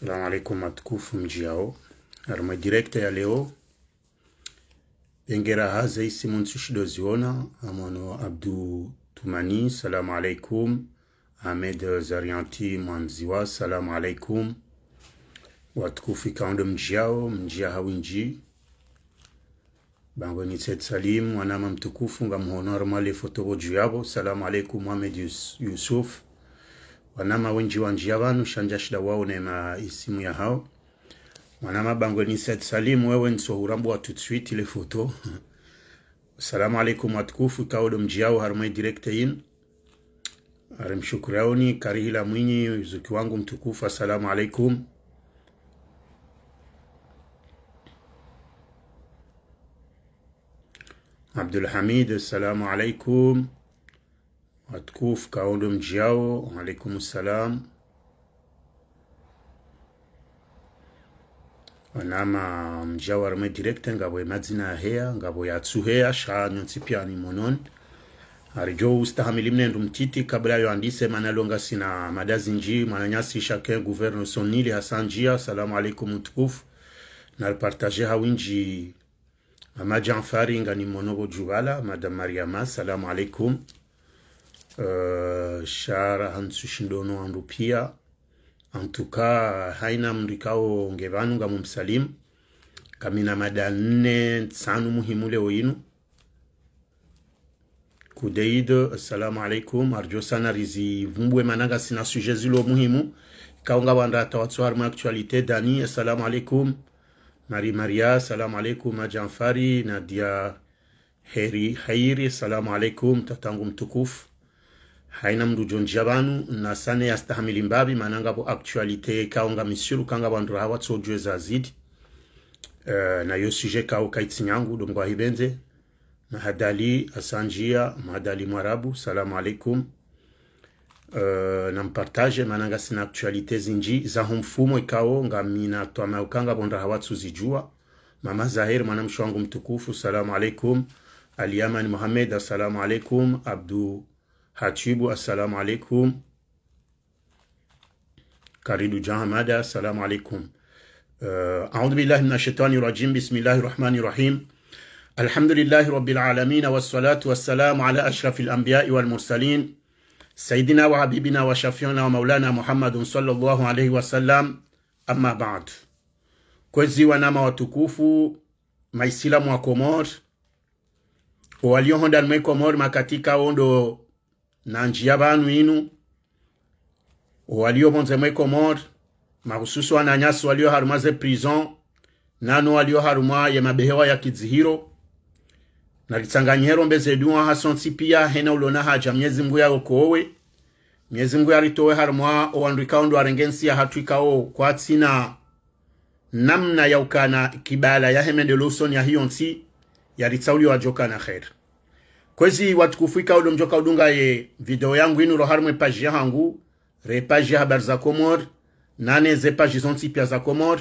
Salam alaikum watukufu mjiao aroma direkta ya leo Bengera ha zai simon sushido ziona amano abdu tumani Salam alaikum ahmed zarianti mwanziwa Salam alaikum watukufu ikaundo mjiao mjia hawinji bango nitset salim wanama mtukufu ngamhonor male fotobo juu yabo Salam alaikum mohamed yusuf wanama wenji wanjia wanu shanja shida waonema isimu ya hao wanama bango ni Said Salim wewe nso urambo wa tout ile alaikum watukufu kaudo mjiao harumai direkte in arimshukuriaoni karihila mwinyi zuki wangu mtukufu salamu alaikum Abdul Hamid assalamu alaikum watukufu kaolo mjiao alaikum salam wanama mjiao arimwe direkte ngabo mazina hea ngabo yatsuheya shanyo ntsipyani monon arijo ustahamili mnendu mtiti kabla yo andise manalonga sina madazi nji mwananyasi shakin guverno sonili hasan salamu alaikum mtukufu naripartage hawinji mama janfari ngani monogo juvala madam mariama salamu alaikum uh, shara hansushindono andu pia antuka haina mrikao ngevanu nga mumsalimu kamina mada nne tsanu muhimu leo inu kudeid assalamu alaikum arjo sana rizi vumbwe mananga sina suje zilo muhimu kaunga wanda tawatsu harmu actualite dani assalamu alaikum mari maria assalamu alaikum ajanfari nadia heri hairi assalamu alaikum tatangu mtukufu haina mndujonjia banu na sane yastahamili mbavi maana ngavo actualité kaonga misilu kanga vandu raha za zidi uh, na yo sujet kao kaitsinyangu dongo hibenze mahadali asanjia mahadali mwarabu salamu alaikum Uh, na mpartage mananga sina actualité zinji zaho mfumo ikao mina twamao kanga bonda hawatsu zijua mama zahir mwanamshi wangu mtukufu salamu alaikum aliamani muhamed assalamu alaikum abdu هاتشيبو السلام عليكم كاريدو جاهمادا السلام عليكم آه، أعوذ بالله من الشيطان الرجيم بسم الله الرحمن الرحيم الحمد لله رب العالمين والصلاة والسلام على أشرف الأنبياء والمرسلين سيدنا وحبيبنا وشفيعنا ومولانا محمد صلى الله عليه وسلم أما بعد kwezi wanama watukufu maisilamu wa komor walio hondan mwe komor makatika ondo na njia banu inu walio bonze waliobonzemwe komore mahususu ananyasi haruma ze prison nano haruma ye mabehewa ya kizihiro nalitsanganyihero mbeze duwa hasonsi pia hena ulona haja myezi mngu yawo kowe myezi mngu yaritowe harumwa owandwikawo ndo arengensi kwa kwatsina namna ya ukana kibala ya ya hiyo nsi ya losoni wa joka na khera kwezi watukufu ikaulo mjoka udunga ye video yangu inulo harimwe paji yahangu re paji ya habari za komor nane ze paji pia za komor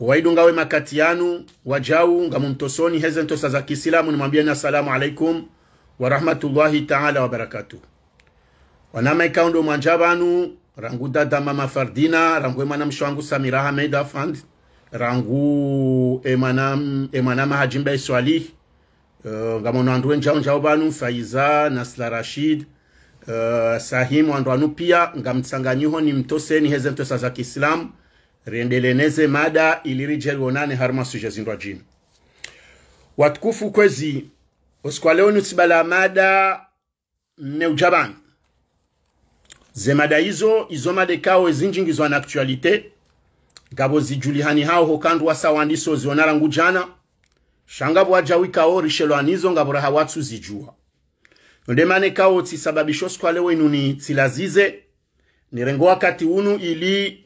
waidunga we makati yanu wajau nga ngamumtosoni heze ntosa za kisilamu na salamu alaikum warahmatullahi taala wa barakatu wanama ikaundo mwanjabanu rangu dada mama fardina rangu emwana mshwangu samira hamed afand rangu emana emwana mahajimba iswalihi ngamono euh, anthu wenjaonjao banu faiza nasla rashid uh, sahim wandu anu pia ngamtsanganyuho ni mtoseni heze mtosa za kiislamu riendeleneze mada iliri ilirije rionane harma suje zindwa jini watukufu kwezi usikwaleoni usibala mada nne ujabani zemada izo izo mada kao ikawo ezinjingizwa na aktualite gabo zijulihani hao hokandu wasa wandiso zionara ngujana shanga bwaja wikao rishelo anizo ngaburaha watsu zijua ndemane kao tsisababisho skwale wenu ni tsilazize nirengo wakati unu ili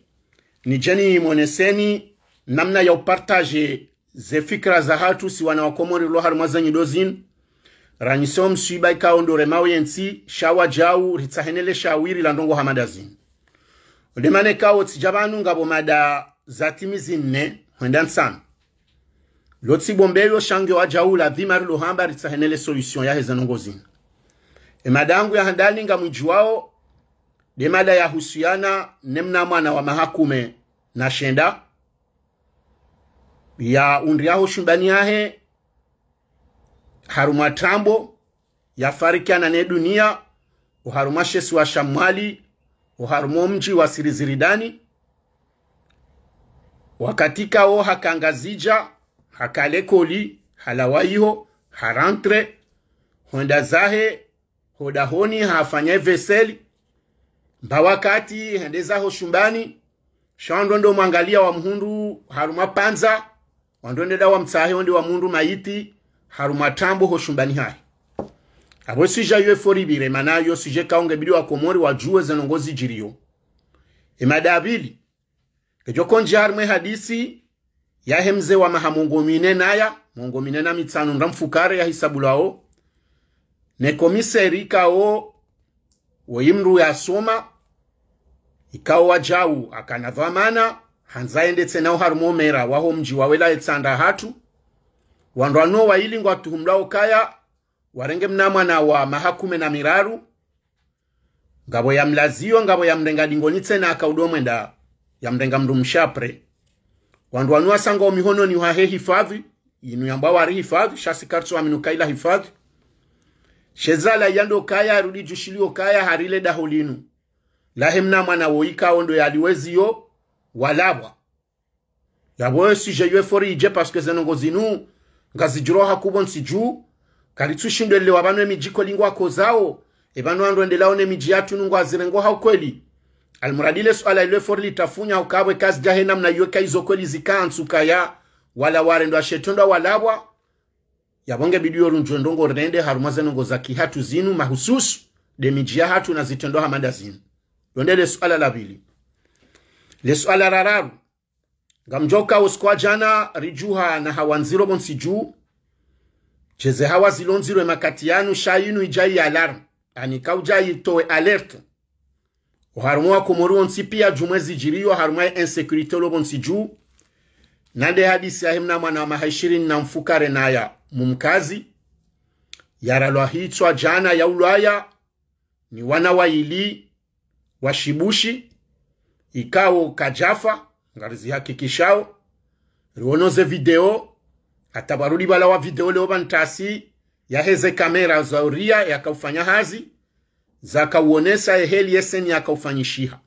nijeni mwoneseni namna ya upartaje ze fikra za hatu si wana wakomori lo har mwazanyi dozin ranyiseo msuiba ikao ndore mawensi shawa jau ritsahenele shawiri la ndongo hamadazin ndemane kao tsijabanu ngabomada mada za timizi nne hwendan sana lotsi mbeyo shange wa jaula dhimaru luhamba ritsahenele solution yahe zanongozina emadangu ya handali nga mwijuwao demada husiana nemna mwana wa mahakume na shenda ya undi yaho shumbani yahe haruma trambo, tambo yafarikiana ne dunia uharuma shesu wa shamwali uharuma mji wa siriziridani wakatika wo hakangazija hakala ekoli halawayiho harantre honda zahe hodahoni hafanye veseli mbawakati zaho shumbani shando ndo mwangalia wa mhundu haruma panza ndeda wa mtsahe onde wa mundu maiti haruma tambo ho shumbani hahe abo sija yo foribire mana yo sije kaonge bidi wa komori wa juwe zenongozi jiriyo imadabili kejoko njiharme hadisi yahemze wamaha mungu mine naya mungu mine na nda mfukare ya mitsanu ndamfukare yahisabulawo nekomiseri ikawo woyimru yasoma ikawo wajawu akanavamana hanzaendetse nawo harumomera waho mji wawelaetsanda hatu wandu anuo wailingwa tuhumlawo kaya warenge mnamwana wa mahakume na miraru ngabo ya ngavo yamlaziyo ngavo yamrenga dingoni tsena akaudomwenda yamrenga mndu mshapre wandu wanuasanga omihono ni wahe hifadhi inu yamba wari hifadhi shasi shasikarso aminukaila hifadhi shezala yando kaya arudi jushili okaya harile daholinu lahemna mwana woika ondo yo walabwa yaboyo yue fori ije paske zenongo zinu ngazijiroha kubo nsiju karitsushindwelile wabanwe emijiko lingwa kozao ebanu andwendelao ne miji yatunu ngwazirengo haukweli almuradi ile swala ile fori litafunya ukabwe kazi jahena mnaiweka izo kweli zikansuka ya wala ware ndo ashetondo walabwa yabonge bidiyo runjwendongo rende harumaze zenongo za kihatu zinu mahususu ya hatu na zitendo hamada zinu yonde le swala la pili le swala raru gamjoka uskwa jana rijuha na hawanziro bonsi juu cheze hawa zilonziro makati yanu shayinu ijai alarm anikauja itoe alerte kumuru wakomorunsi pia jumwe zijiriyo e insecurity insekurite olobonsi juu nande hadisi yahimna mwana wa mahaishirini na mfukare naya mumkazi Yaralwa hitwa jana ya ulwaya ni wana wa ili wa shibushi ikao kajafa ngarizi ngarizihakikishao rionoze video atabaruli bala wa video leo bantasi ya heze kamera za uria yakaufanya hazi zakawonesa eheli yeseni akaufanyishiha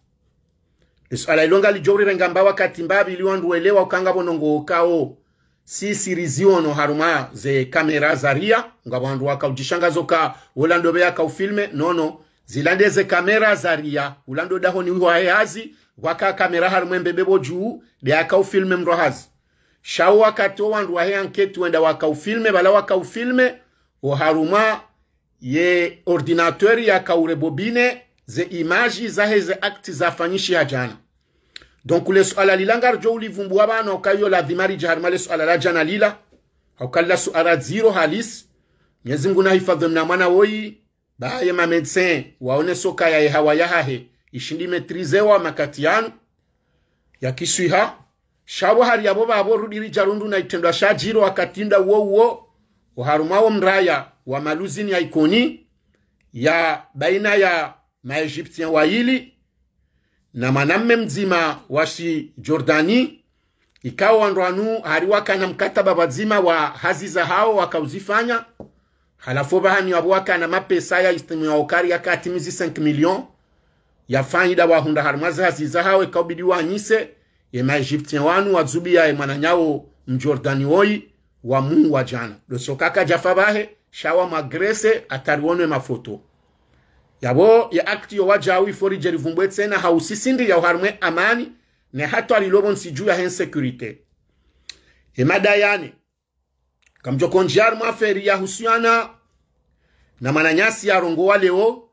eswala ilonga lijorire ngamba wakati mbabi liwanduwelewa ukangavonongookawo sisiri ziono haruma ze kamera zaria ngavandu wakaujishangazo ka ulandoveya kaufilme nono zilande ze kamera zaria ulando daho ni wiwahe hazi waka kamera harumwe mbebevo juu de akaufilme mndo hazi shau wakato wandu wa hea nketu wenda waka ufilme bala waka ufilme o oharuma ye ordinateur ya kaure bobine ze imaji zahe ze akti ya jana donc le suala lilangar jo ulivumbua bana ukayo la dhimari jahar male suala la jana lila haukalla suala zero halis Mwenyezi Mungu hifadhi mna mwana woi baye ma medecin waone soka ya hawa yahahe ishindi metrize wa makati yanu yakiswiha shabu hari yabo babo rudiri jarundu na itendwa shajiro akatinda wo wo uharumawo mraya wa maluzini ya Ikoni ya baina ya Maegyptien waili na manamme mzima washi Jordani ikawa ndwanu hariwakana mkataba wazima wa haziza hao wakauzifanya halafu bahani wabwakana mapesa ya istimu ya okari yakatimizi 5 million ya faida wahunda harmazi haziza hao wa wanyise ye maegyptien wanu wazubia ye mwananyawo mjordani woyi wa mungu wa jana dosokaka jafa bahe shawa magrese ataliwonwe mafoto yabo ya akti yowa jawi fori jerivumbwe tsena hausisindi ya harimwe amani ne hatu alilobo nsiju ya hen sekurite. yahe nsekurite kamjo kamjokonji yarimwe ya husuana na mananyasi ya rongo yarongowa leo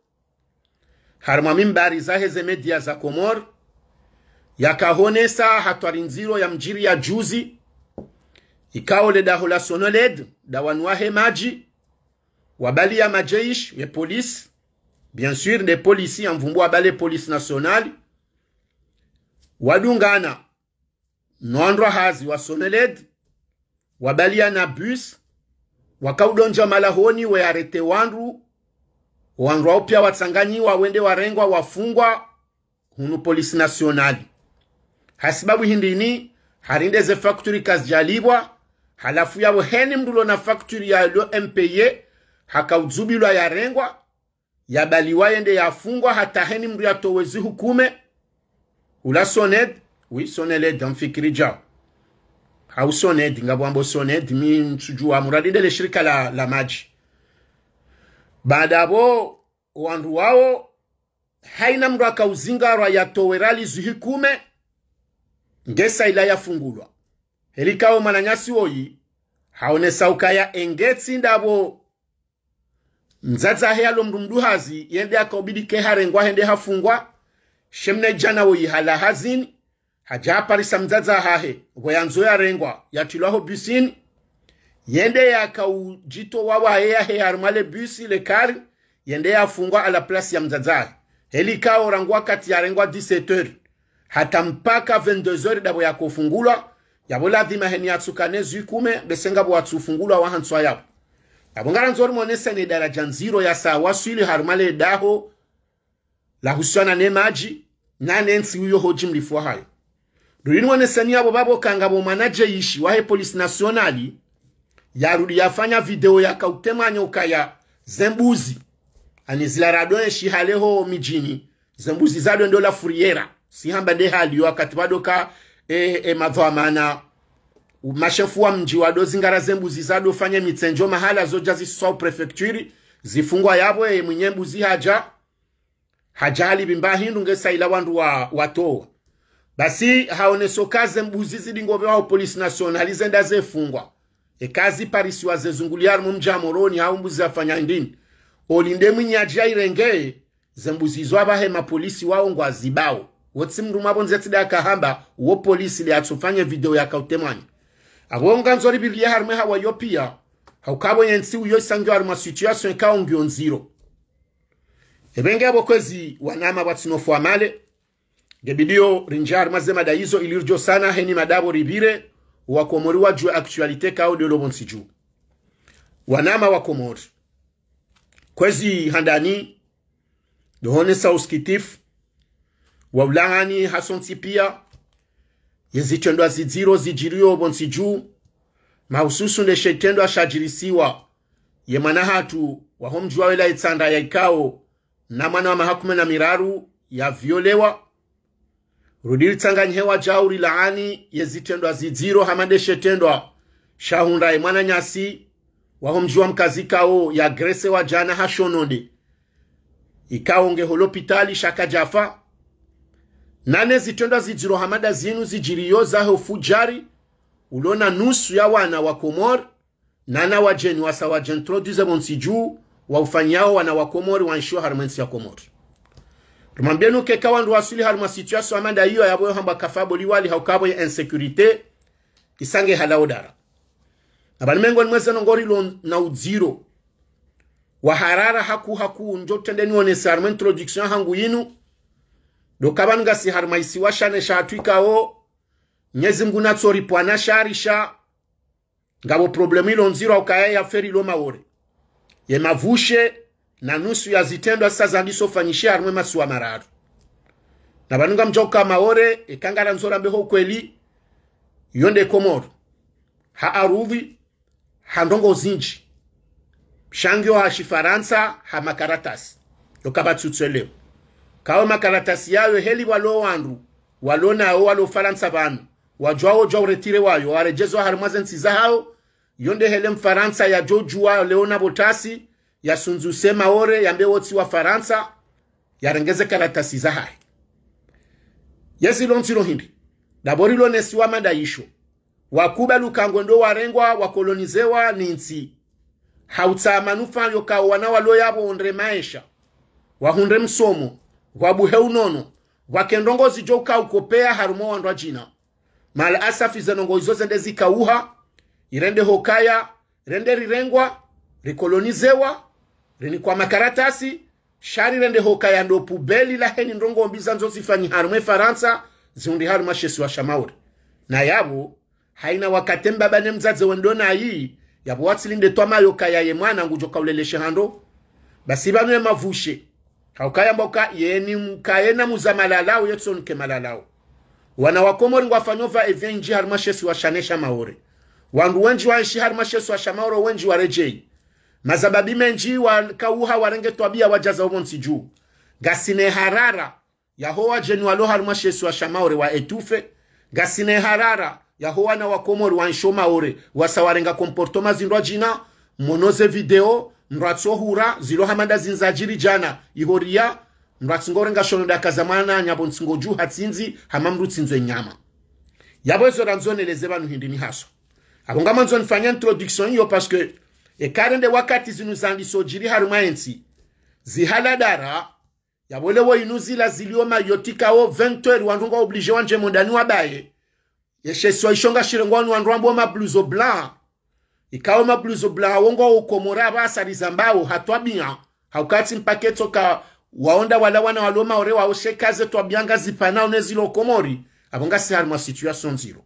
harma mimbari za heze media za komor ya kahonesa hatu alinziro ya mjiri ya juzi ikao ledaho la sonoled dawanuahe maji wabali ya majeish ya polisi bien sûr polisi ya mvumbu wabali ya polisi nationale wadungana nwandwa hazi wasoneled wabalia na bus wakaudonja malahoni wearete wandu wandu aupya watsanganyiwa wawende warengwa wafungwa hunu polisi nasionali hasibabu hindini harinde ze factory kazijalibwa halafu yawo heni mdulo na factory ya yalo mpye hakauzubilwa yarengwa yabaliwaye nde yafungwa hataheni mndu yatowezi hukume ula soned wi sonele damfikiri jao hau soned ngabwambo soned mi msujua muradinde le shirika la, la maji badabo wandu wawo haina mndu akauzingarwa yatowerali zihi kume ngesa ila yafungulwa helikao mananyasi woyi haonesauka ya engetsi ndabo nzadzahe alo mndu mduhazi yende akaubidike harengwa hende hafungwa shemne jana woyihala hazini hajaparisa mdzadza hahe weyanzo yarengwa yatilwaho bisini yende yakaujito wawaye yahe harumale bisi lekari yende yafungwa ala plasi ya mdzadzahe heli kaorangwa kati yarengwa 17 heures hata mpaka 22 heures dabo yakofungulwa yabo lazima heni atsukane zui kume besenga bwatsufungulwa wahantswa yabo abongara nzori mwonesane daraja nziro ya sawa swili harumale daho la husiana ne maji na nensi uyo hoji mlifua hayo ruri mwonesani abo babo kangabo manaje ishi wahe polisi nasionali yarudi yafanya video ya yakautemanya ya zembuzi anizila anizilaradoe shihaleho mijini zembuzi zado ndola furiera sihamba nde haliyo akati badoka e, eh, e eh, madhwamana mashefu wa mji wado zingara zembuzi fanya mitsenjo mahala zoja ziswa uprefekturi zifungwa yabo ye mwenye mbuzi haja hajali bimba hindu ngesaila wandu wa watoa basi haonesokaze mbuzi zidingobe wa polisi nasionali zenda zefungwa ekazi parisi wazezunguliarmu mja moroni hao mbuzi afanya ndini olinde mwenye ajia irenge zembuzi izo abahe mapolisi wao ngwazibao wotsi mndu mwabo nzetsidakahamba uwo polisi liatsofanye video ya yakautemwanya abonganzo ari biblia harimo hawa yopia haukabonye nsi uyo isange wari ma situation ka ongyo nziro ebenge abokwezi wanama batsinofu amale gebidio rinjar mazema daizo ilirjo sana heni madabo ribire wakomoriwa juu actualite kao de lobo nsiju wanama wakomori kwezi handani dohone sauskitif waulahani hasonsi pia yizithendwa zidziro zijiriyopo juu maususu tendwa shajirisiwa ye mwana hatu waho mji wawela itsanda yaikawo na mwana wa mahakume na miraru violewa rudiri tsanganyhewa jauri laani yezithendwa zidziro shahunda ye mwana nyasi waho mkazi kao ya yagrese wa jana hashonode ikawo ngeholo shaka jafa nane zitenda zidziro hamada zinu zijiriyo zaho fujari ulona nusu ya wana wa komori nana wa wajeni wasa juu wa waufanyao wana wa komori wanshio harumwensi ya komori rumambienu keka wandu wasuli haruma situation amanda iyo yaboyo hamba kafabo liwali haukabo ya insécurité isange halawo dara abalimengo nongori lo na udziro waharara haku haku njo tende niwonesa haruma introduction hangu inu dokabanga si harma isi washa siharumai siwashanesha hatwikawo nyezi mngu natsoripwana sharisha ngabo problemu ilo nzira ukaya ya feri maore ye mavushe na nusu ya zitendo asisazandisofanyishe harumwe masuwa mararu na banunga vanunga mja ukamawore nzora mbeho kweli yonde komoro ha arudhi ha zinji shangyo ha shifaransa ha makaratasi yokavatsutswe kawo makaratasi yayo heli walo wandu walo nawo Faransa vanu wajwawo jwa uretire wayo warejezwa harumaze nsiza hao yonde hele mfaransa ya jojua leona botasi ya sunzu sema ore ya mbe wotsi wa faransa ya rengeze karatasi za hae. lo yesilonsiro hindi Dabori lo nesi wa madaisho wakuba lukangwendo ndo warengwa wakolonizewa ni nsi. hautsa manufa yokawana walo yavo onre maesha Wahundre msomo gwabuhe unono gwakendongozi joka ukopea harumo wandwa jina mala asafi zenongozi zo zende zikauha irende hokaya rende rirengwa rikolonizewa rini kwa makaratasi shari rende hokaya ndo pubeli la heni ndongo mbiza nzo zifanyi harumwe faransa ziundi haruma shesi wa shamauri na yabo haina wakatemba bane mzadze wendona hii yabo watsilinde twamayoka yaye mwana ngujoka kauleleshe hando basi banwe mavushe okayamba oka yena muzamalalawo yotsonke malalawo wana wakomori ngwafanyo va evenji harima shesi washanesha maore wandu wenji waishi harima shesi washamaoro wenji warejei mazababi menji wakauha warenge twabia wajaza obonsi juu gasine harara yahowa jenualo harima shesi washamaore wa etufe gasine harara yahowa na wakomori wansho maore wasawarenga komporto mazindwa jina monoze video mratsohura zilo hamanda zinzajiri jana ihoria mratsingorenga da kazamana nyabo ntsingoju hatsinzi hama mrutsinzwe nyama yabo ezora nzoneleze bantu hindi ni haso abo ngama nzonifanya introduction yo parce hiyo paske ekarende wakati zinu zandi so jiri zihala harumwensi zihaladara yabolewo inuzila zilioma yotikawo 20 eri wandu nga oblige wanje mondani wabaye yeshe so ishonga shirengwanu wandu ma mabluzo blanc ikawa mabluzo blawo ngo ukomora abasariza mbawo hatwabia haukati mpaketso ka waonda wala wana waloma ore wawo shekaze twabyanga zipanao nezilo komori abonga se harimo situation zero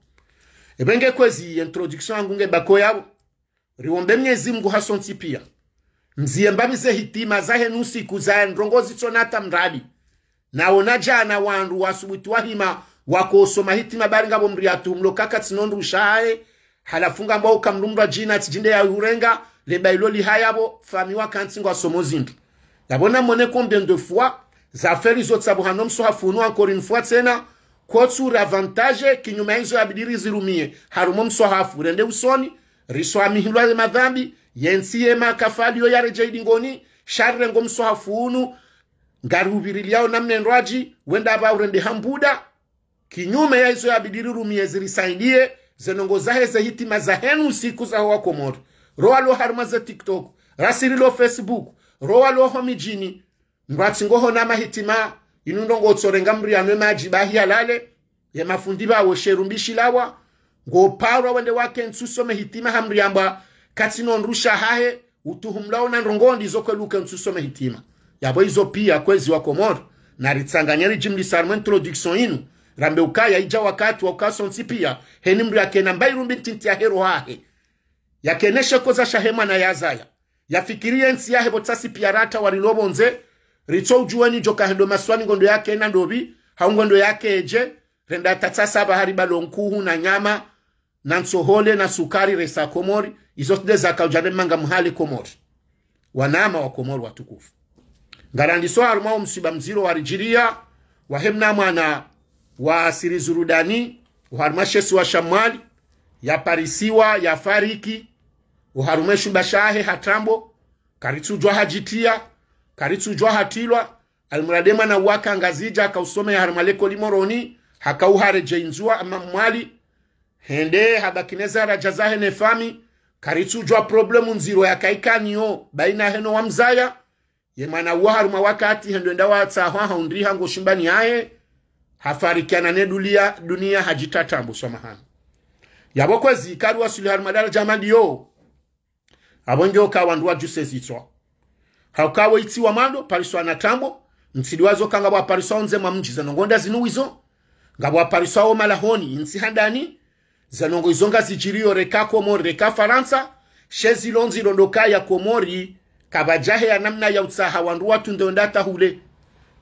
ebenge kwezi introduction yangu nge bako yabo riwombe mnyezi mngu hasonti pia mzie mziyembamize hitima zahenu siku za ndrongozi tsonata mradi nawona jana wandu wasubuti wahima wakosoma hitima bari ngabo mriatumlo kaka tsinondushaye halafunga mbao ukamlumra jina tijinde ya urenga le bailo li hayabo famiwa kantingwa somo zindu labona mone combien de fois za feri zo tsabu hanom so hafunu encore une fois tena kotsura avantage kinyuma hizo abidiri zirumie harumo mso hafu rende usoni riso amihilwa madhambi yensiye makafali yo yare jaidi ngoni sharre ngom so hafunu ngarubiriliao namne nrwaji wenda ba urende hambuda kinyume ya hizo abidiri rumie zirisaidie zenongo zaheze hitima zahenu usiku zaho wakomora rowa lo haruma ze tiktok rasiri lo facebook rowa loho mijini ngwatsi ngoho namahitima inundo ngotsorenga anwe maji bahi bahiyalale yemafundi bawo ngo ngoparwa wende wake nsuso ntsusome hitima hamriyamba katsinonrusha hahe utuhumlao na nrongondizo kweluke ntsusome hitima yabo izo pia kwezi wa komoro na jimli rijimlisarimo introduction inu rambe ukaya ija wakati wa ukasonsi pia henimru yakena mbairumbi ntinti yahero hahe yakeneshe koza shahema na yazaya yafikirie nsi yahe botsasi pia rata warilobonze richo ujuweni hendo maswani ngondo yake na ndobi haungondo yake eje renda tatsasa bahari balonkuhu na nyama na nsohole na sukari resa komori izo zaka ujane manga mhali komori wanama wa komori watukufu ngarandiso harumao msiba mziro warijiria wahemna mwana wa sirizurudani uharumeshesi wa shamwali yaparisiwa yafariki uharumeshu bashahe hatambo karitsujwa hajitia karitsujwa hatilwa almuradema na waka ngazija akausome yaharumaleko limoroni hakauharejeinzua ama mwali hende habakineza rajazahe nefami karitsujwa problemu nziro yakaikaniyo baina heno wa mzaya yemana uwa haruma hendo hendoenda watsahwa haundriha ngoshimbani yaye hafarikiana ne dunia dunia hajitatambu somahan hajitatambuswa mahano yabokozi kali wasulihalu madala jamandiyo abongewo kawandu wajusezitswa haukawe itsiwa mando paliswa na tambo wazo kanga bwapaliswawo nzema mji zanongonda zinuwizo nga bwapaliswawo malahoni insi handani zanongo izo nga zijiriyo reka komori reka faransa shezilonzi londoka ya komori kabajahe ya namna ya utsaha wandu watundondata hule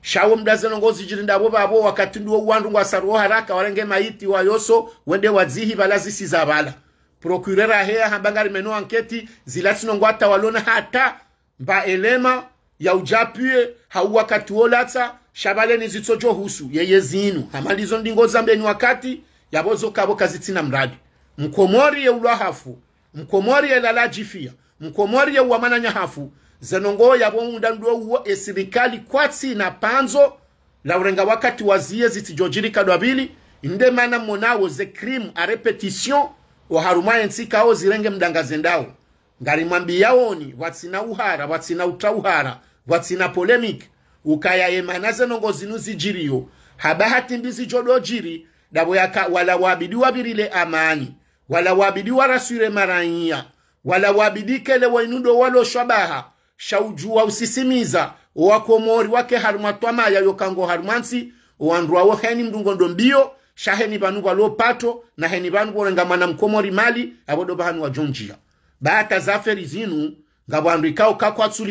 shawo mdazeno ngozi jiri ndabo babo wakati ndiwo wandu ngwasaruwo haraka warenge maiti wa yoso wende wazihi bala zisizabala procureur ahea hambangari rimeno anketi zilatsino ngwata walona hata mba elema ya ujapuye hau wakati wolatsa shabale nizitsojo husu yeye zinu hamalizo ndingoza mbeni wakati yabozo kabo kazitsina mradi mkomori ye ulwa hafu mkomori ye lala jifia mkomori ye uwamananya hafu zenongo ngoya bonda ndowo esirikali kwatsi na panzo la urenga wakati waziye zitijojirika dwabili inde mana monawo ze krim a repetition wa haruma oharumaye ntsikawo zirenge mdangaze ndawo ngarimwambiyawoni watsina uhara watsina utauhara watsina polemic ukayayemana zenongo zinu zijiriyo habahati mbizi mbizijodojiri dabo yaka wala wabidi wabirile amani wala wabidi waraswire maraia wala wabidi kele wainundo walo shabaha shaujua usisimiza wakomori wake harumwa twamaya yokango harumansi harumwansi owanduwawo heni mdungo ndo mbio shaheni vanu walo pato na heni vanu worengamana mkomori mali avodo vahanu wajonjia baata zaferi zinu nga vandu ikao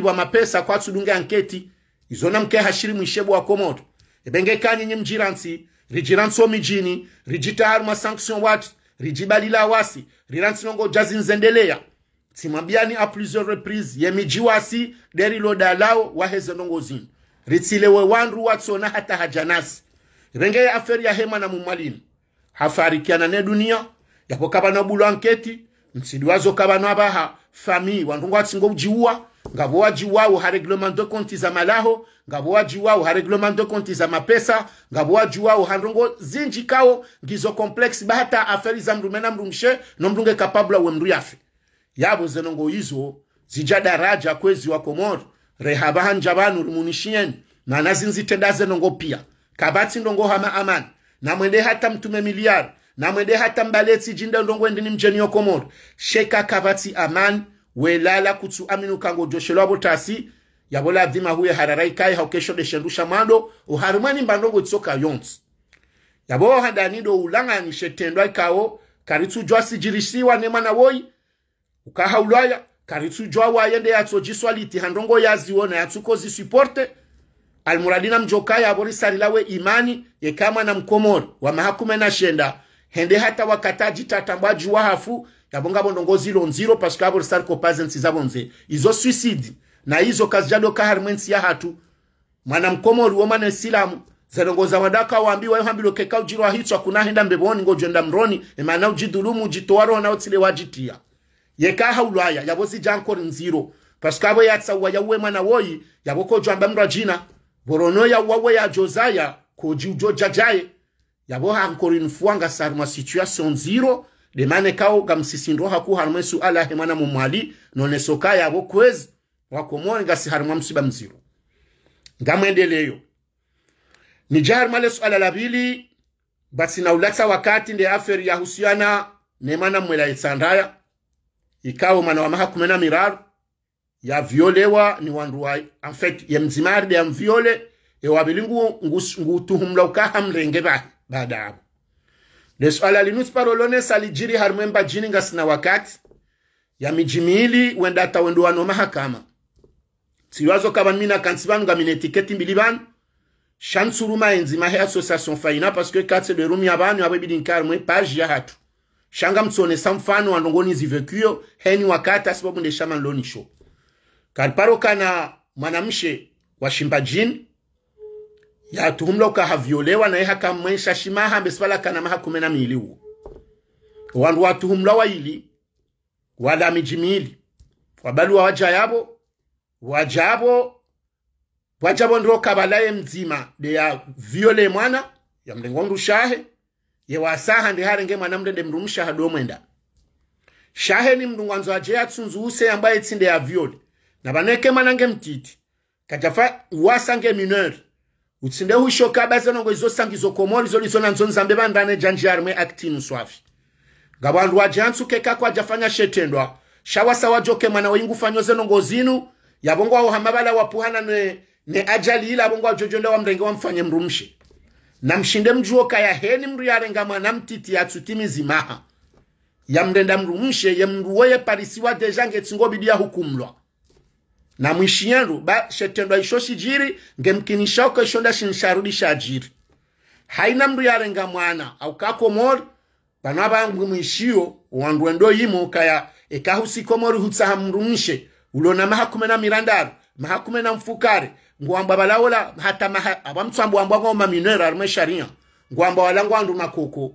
wa mapesa kwatsudunge anketi izona mke hashiri mwishebo wa komoto ebenge nye mjiransi rijiranso mijini rijita rijitaharumwa sanction wati rijibalila wasi riransinongo jazinzendeleya timabiani a plusieurs reprises yemijiwasi lo dalao waheze nongozini ritsilewe wandu watsona hata hajanasi rengeye aferi ya hema na mumalini hafarikiana ne dunia yapo kabana bulu anketi msidi wazo kabana abaha fami wandu watsingo ujiua ngabo wajiwawo ha reglement de compte za malaho ngabo wajiwawo ha reglement de compte za mapesa ngabo wajiwawo ha ndongo zinji kao ngizo complexe bahata aferi za mrumena mrumshe nomrunge mshe no mndu we mndu yabo zenongo izo zija daraja kwezi wa komoro rehabanja banu rumunishiyeni mana zinzitenda zenongo pia kabati ndongo hama amani namwende hata mtume miliari namwende hata mbaletsi jinda ndongo endini mjeni wa komoro sheka kabati amani welala kutsu aminu kango joshelwa tasi yabola dhima huye hararai kai haukesho deshendusha mando uharumani mbandongo itsoka yonsi yabowo hadanido ulang'anishe tendwa ikawo karitsu jwasijirisiwa nemwana woi ukaha ulaya karitsujoa wayende yatsojiswaliti handongo ya tsuko zi supporte almuradina mjoka ya yabo risarilawe imani yekamwa na mkomori wa mahakume na shenda hende hata wakata jitatambwaji juwa hafu yabo ngabo zilo nziro paske abo risariko pazensi zabo nze izo suicide na izo kazi kazijado kaharimwensi ya hatu mwana mkomori womana zelongo za wadaka wambi waambiwa yohambilo keka ujiro wakuna henda mbeboni ngo jenda mroni emana ujidhulumu ujitowaro roho naotsile wajitia ye yekaha ulwaya yabozi janko nziro ya abo ya yawe mwana woyi yaboko jwamba mra mrajina borono ya yawawe ya jozaya koji ujo jajaye yabo hankor nfuanga sarma situation ziro demane kao gamsisindro haku harmesu ala hemana mumali e soka ya nonesoka yabo kwezi wakomoni si harma msiba mziro ngamwendeleyo nijaharmale suala la pili batsinaulatsa wakati nde aferi ya husiana nemana mwela itsandaya ikawa mwana wa maha kumena miraru yavyolewa ni wandu wa anfet ya yamvyole ewabili ngutuhumla ukaha mrenge bahi baada abo leswala linusparolonesa lijiri harimwemba jini sina wakati ya mijimili wenda atawenduwano mahakama tsiwazo kaba mina kansi banu nga mina etiketi mbili banu shansuruma enzimahe association faina parce que katse de rumi abanu abo mwe paji ya hatu shanga mtsonesa mfano ndongoni zivekuyo heni wakata sababu ndeshama nlonisho kariparo kana mwanamshe washimba jini yatuhumla ukahavyolewa naye hakamwensha shimaha sipala kana maha kumi na miili uo wandu watuhumla waili wala miji miili wabaluwa wajayabo wajabo wajabo ndio kabalaye mzima deya viole mwana ya mlengo shahe yewasaha ndi harenge mwana mdede mndu mshaha domwenda shaheni mndungu anzo aje atsunzuuse ambaye tsinde ya vyole na vaneke manange mtiti kajafa wasange mineur utsinde hushoka basi sangi zo komori zo zolizona nzo nzambe vandane janje arimwe actinu swafi ngavandu waje antsuke kako jafanya shetendwa shawasa wajoke mwana waingufanya zenongo zinu yavongo aohamavala wapuhana ne, ne ajali ila jojonda wa ajojonda wa mfanye mrumshe na mshinde mjuo kaya heni mru ya renga mwana mtiti ya tutimi zimaha. Ya mrenda mru mshe ye mndu weye parisiwa deja ngetsingobidia hukumlwa na mwishinyendu ba shetendo isho shijiri nge ngemkinishauko ishonda shinsharudisha shajiri. haina mru ya renga mwana au kako mori bana angu mwishio wandwendo imo kaya ekahusi komori hutsaha mru mshe ulona maha kumena mirandaru maha kumena mfukari Mm. ngwamba balawula hatama abamtsamba wamba ngoma minera arme sharia ngwamba walangwa andu makoko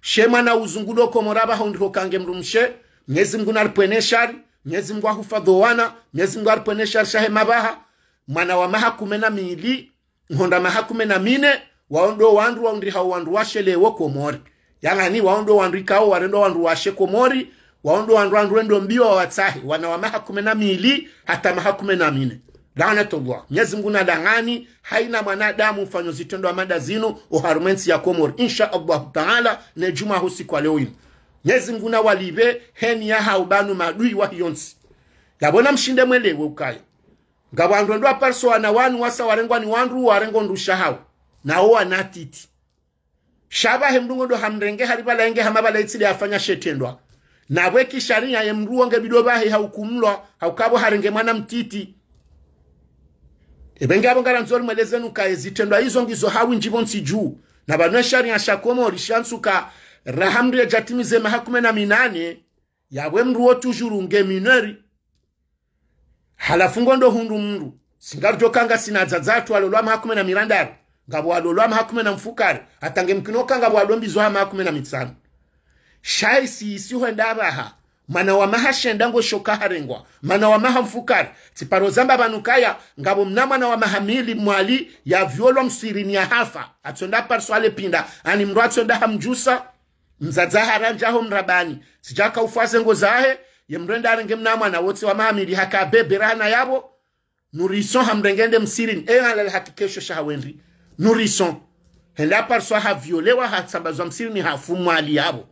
shema na uzungudo komora bahondro kange mrumshe mwezi mguna narpwene shari mwezi mngu hufadhoana mwezi mngu arpwene shari shahe mabaha mwana wa maha kumena mili nhonda maha kumena mine waondo wandu waundi hao wandu wo komori yang'ani waondo wandu ikao warendo wandu washe komori waondo wandu wandu endo mbiwa watsahe wana wa mahakume na mili hata mahakume na mine Lanatullah, Mwenyezi Mungu na laghani haina mwanadamu mfanyo zitendo wa mada zinu uharumensi ya komor insha Allah taala ne juma husi kwa leo Mwenyezi Mungu na walive heni ya haubanu madui wa hiyonsi yabona mshinde mwele mwelewe ukaya ngabwandu ndo aparso wana wanu wasa warengwa ni wandu warengo ndusha na uwa natiti shaba hemdungo ndo hamrenge hari balenge hama balaitsile afanya shetendwa na weki nabwe kisharia ngebidoba hei haukumlo haukabo harenge mwana mtiti ebenge ebengabo ngaranzori mweleze nukaye zitendo aizo ngizo hawi njibo nsiju na banwe shari ya shakomo orishansu ka rahamri ya jatimi jatimize hakume na minane yawe mruo tujuru nge mineri halafungo ndo hundu mru singaru joka nga sinazazatu alolwa mahakume na mirandari ngabo alolwa mahakume na mfukari atange mkinoka mkinokanga bwalombizwa mahakume na mitsano shaisi isiho ndavaha mwana wa mahashenda ngosho kaharengwa mana wa maha mfukara tsiparo zamba vanu kaya ngavo mna mwana wa mahamili mwali ya yavyolwa msirini ya hafa atsonda parso pinda ani mndu atsonda hamjusa mzadza haranja ho mrabani sijaka ngo zahe ye mrenda arenge mna mwana wotse wa mahamili hakabeberana yabo nurison hamrengende msirini e ehalale hakikesho shahawendi nurison hela henda parso havyolewa hatsambazwa msirini hafu mwali yabo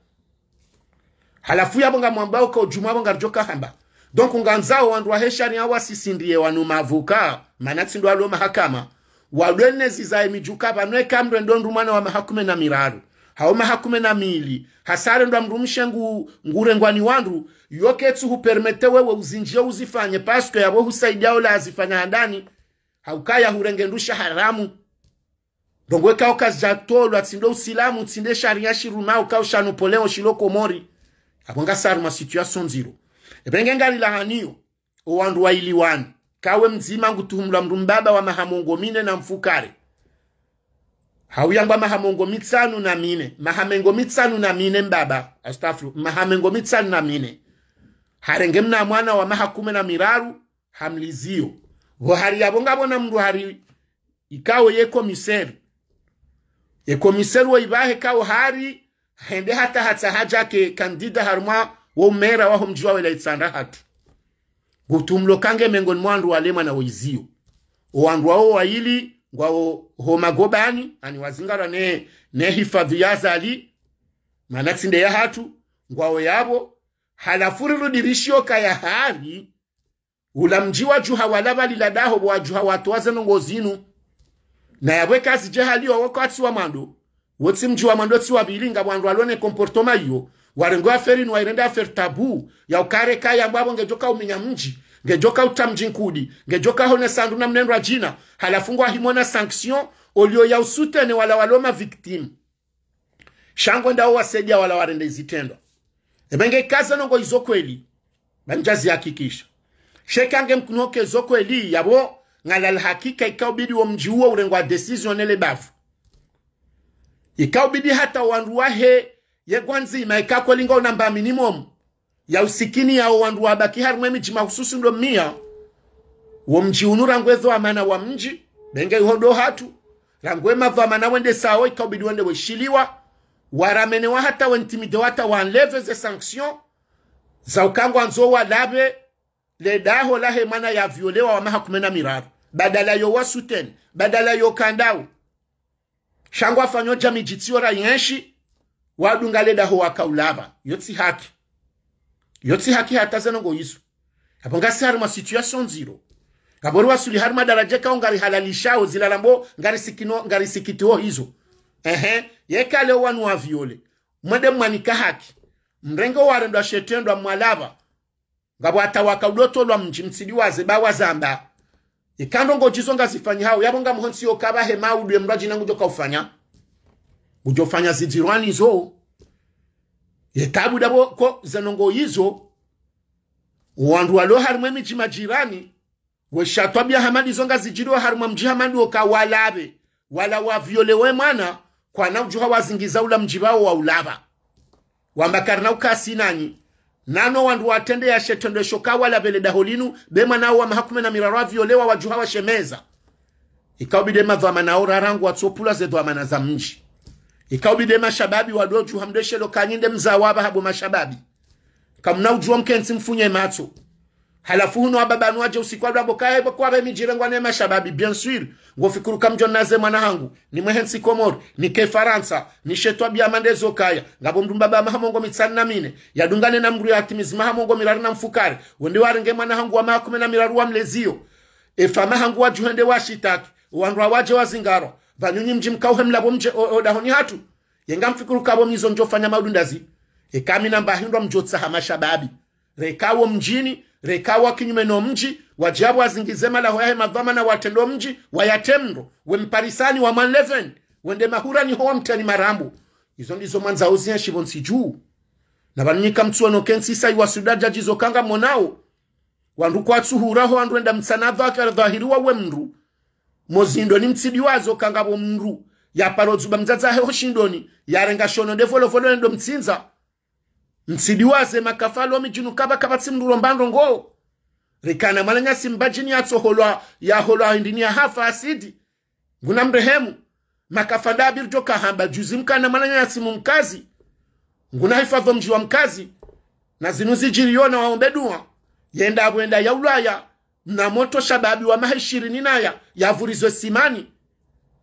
halafu yabo ngamwambao ko juma bo ngarjo kahamba donc nganzao wandu wa heshani awa sisindie wanu mavuka maana tsindo alo mahakama walwene zizaye mijuka vanweka mndu ndo ndumwana wa mahakume na miraru hao mahakume na mili hasare ndo amrumshe ngu ngure ngurengwani wandu yoketsu hupermete wewe uzinjie uzifanye pasto yabo husaidiao la azifanya handani haukaya hurengendusha haramu ndongwekao kazijatolwa tsindo usilamu tsinde sharia shirumao kao shanupoleo shilokomori apo ngasaruma situation nziro epenge ngalilahaniyo owandu wailiwani kawe mzima ngutuhumula mndu mbaba wa mahamongo mine na mfukare hauyangwa mahamongo mitsanu na mine mahamengo mitsanu na mine mbaba astafru mahamengo mitsanu na mine harenge mna mwana wa maha kume na miraru hamlizio vohari yavo ngavona mndu hari ikawe ikawo yekomiseri ekomiseri woivahe kawo hari hende hata haja ke kandida harma wo mera waho mji wawe itsanda hatu gutumlo kange mengon mwandu walema na woizio wandu wao waili ngwao homagobani ani wazingara ne ne hifadhi ya yazali manaksinde ya hatu ngwao yabo halafuri rudirishio kaya hali ula mji waju hawalavaliladaho waju hawatwaze nongo zinu na yabwe kazi je wakati wa mando wotsi mji wa mwando tsi wabilinga bwandu walone komportoma iyo warengo aferi ni wairenda aferi tabu ya ukare kaya mbwabo ngejoka uminya mji ngejoka uta mji nkudi ngejoka hone sandu na mnendwa jina halafungwa himona sanction olio ya usutene wala waloma victim shango ndao wasedia wala warende izitendwa ebenge kaza nongo izo kweli banjazi hakikisha sheke ange mkunoke zo kweli yabo ngalala hakika ikaubidi wa mji huo urengwa decision ele bafu ikaubidi hata wandu wahe yegwa nzima ikakwelinga unamba minimum ya usikini yao wandu wabaki harumwe miji mahususi ndo mia wo mji unura ngwezo amana wa mji benge ihodo hatu rangwe mava amana wende sawo ikaubidi wende weshiliwa wa hata wentimidewa hata wanleve ze sanction za ukangu anzo wa labe le daho lahe mana ya wa wamaha kumena miraru badala yo wasuten badala yo kandau shangwa fanyoja mijitsi ora yenshi wadunga leda ho wakaulaba yotsi haki yotsi haki hatazana ngo yisu hapo ngasi harima situation zero ngabori wasuli harima daraja kao ngari halalishawo zilalambo ngari sikino ngari sikitio hizo ehe yeka leo wanu wa viole mwende mwanika haki mrengo warendwa shetendwa mwalaba ngabwata wakaudotolwa mji mtsidi waze bawazamba ikando ngo ngochizo zifanyi hao yabo nga muhonsi yo kabahe maudwe mbaji nangu joka ufanya ujofanya zidirwani zo yetabu dabo ko zanongo hizo uwandu walo harumwe miji majirani we bya hamadi zonga zijiriwe harimwe mji hamadi oka walabe wala waviolewe mwana kwa na naujuha wazingiza ula wa mji wamba karna wambakarina ukasinanyi nano wandu watende ashetondesho kawala vele daholinu bema nao mahakume na mirara vyolewa wajuha washemeza na ora rangu watsopula ze dhwamana za mji ikaubidema shababi wadojuha mdeshelo kanyinde mzawaba habo mashababi kamna ujua mkensi mfunye matu halafu huno ababa nuaje usiku alwa bokaye bokwaba emijire ngwa nemashababi bien sûr ngofikuruka mjo naze mwanahangu nimwehensi ni ke faransa ni shetwa bia mandezo kaya ngabo mndu baba mahamongo mitsani na mine yadungane na mburu mnguru yatimizi mahamongo mirari na mfukari wende wa renge mwana hangu wa makume na mirari wa mlezio efa mahangu wajuhende washitatu wandwa waje wa zingaro vanyunyi mji mkauhe mlabo mje odahoni hatu yenga mfikuru kabo mizo njofanya maudundazi ekami nambahindwa mjotsaha mashababi rekawo mjini rekawa kinyume no mji wajabu wazingizema laho madhama na watendo mji wayatemndo wemparisani wa manleven wende mahura ni hoa mtani marambu izo ndizo mwanza uzia shivonsi juu na kensi mtsuano wa iwasuda jaji zokanga monao wandu kwatsuhuraho wandu enda mtsanadho akadhahiriwa we mndu mozindo ni mtsidi wazo kangavo mndu yaparodzuba mdzadzaheho shindoni renga shono ndevolovolo ndo mtsinza ntsidiwaze makafalo mijinu kaba kaba tsimndulo mbando ngo rikana mwalanya simbajini yatsoholwa yaholwa ndini ya hafa asidi nguna mrehemu makafanda abirjo kahamba juzi mkana mwalanya yasimu mkazi nguna hifadho mji wa mkazi na zinu zijiriyona waombe dua yenda abwenda ya ulaya na moto shababi wa maha ishirini naya yavurizwe simani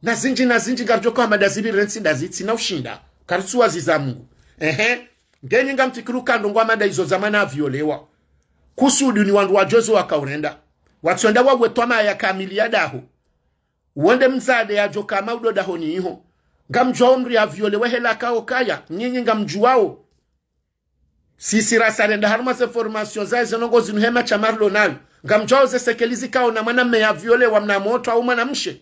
na zinji na zinji garjo kahamba dazibirire ntsinda zitsina ushinda karitsuwa ziza mungu ehe ngenyinga mtikiri ukanda mada izo zamana avyolewa kusudi ni wandu wajozi wakaurenda watsonda wawetwama yakamiliya daho wonde mzade ya joka maudo daho ni iho omri ya avyolewe hela kao kaya nyinyi ngamjuwao sisirasarenda haruma ze formation zae zenongo zinuhema cha marlo nayo ngamjwao zesekelizi kao na mwana mmeyavyolewa mnamoto au mwanamshe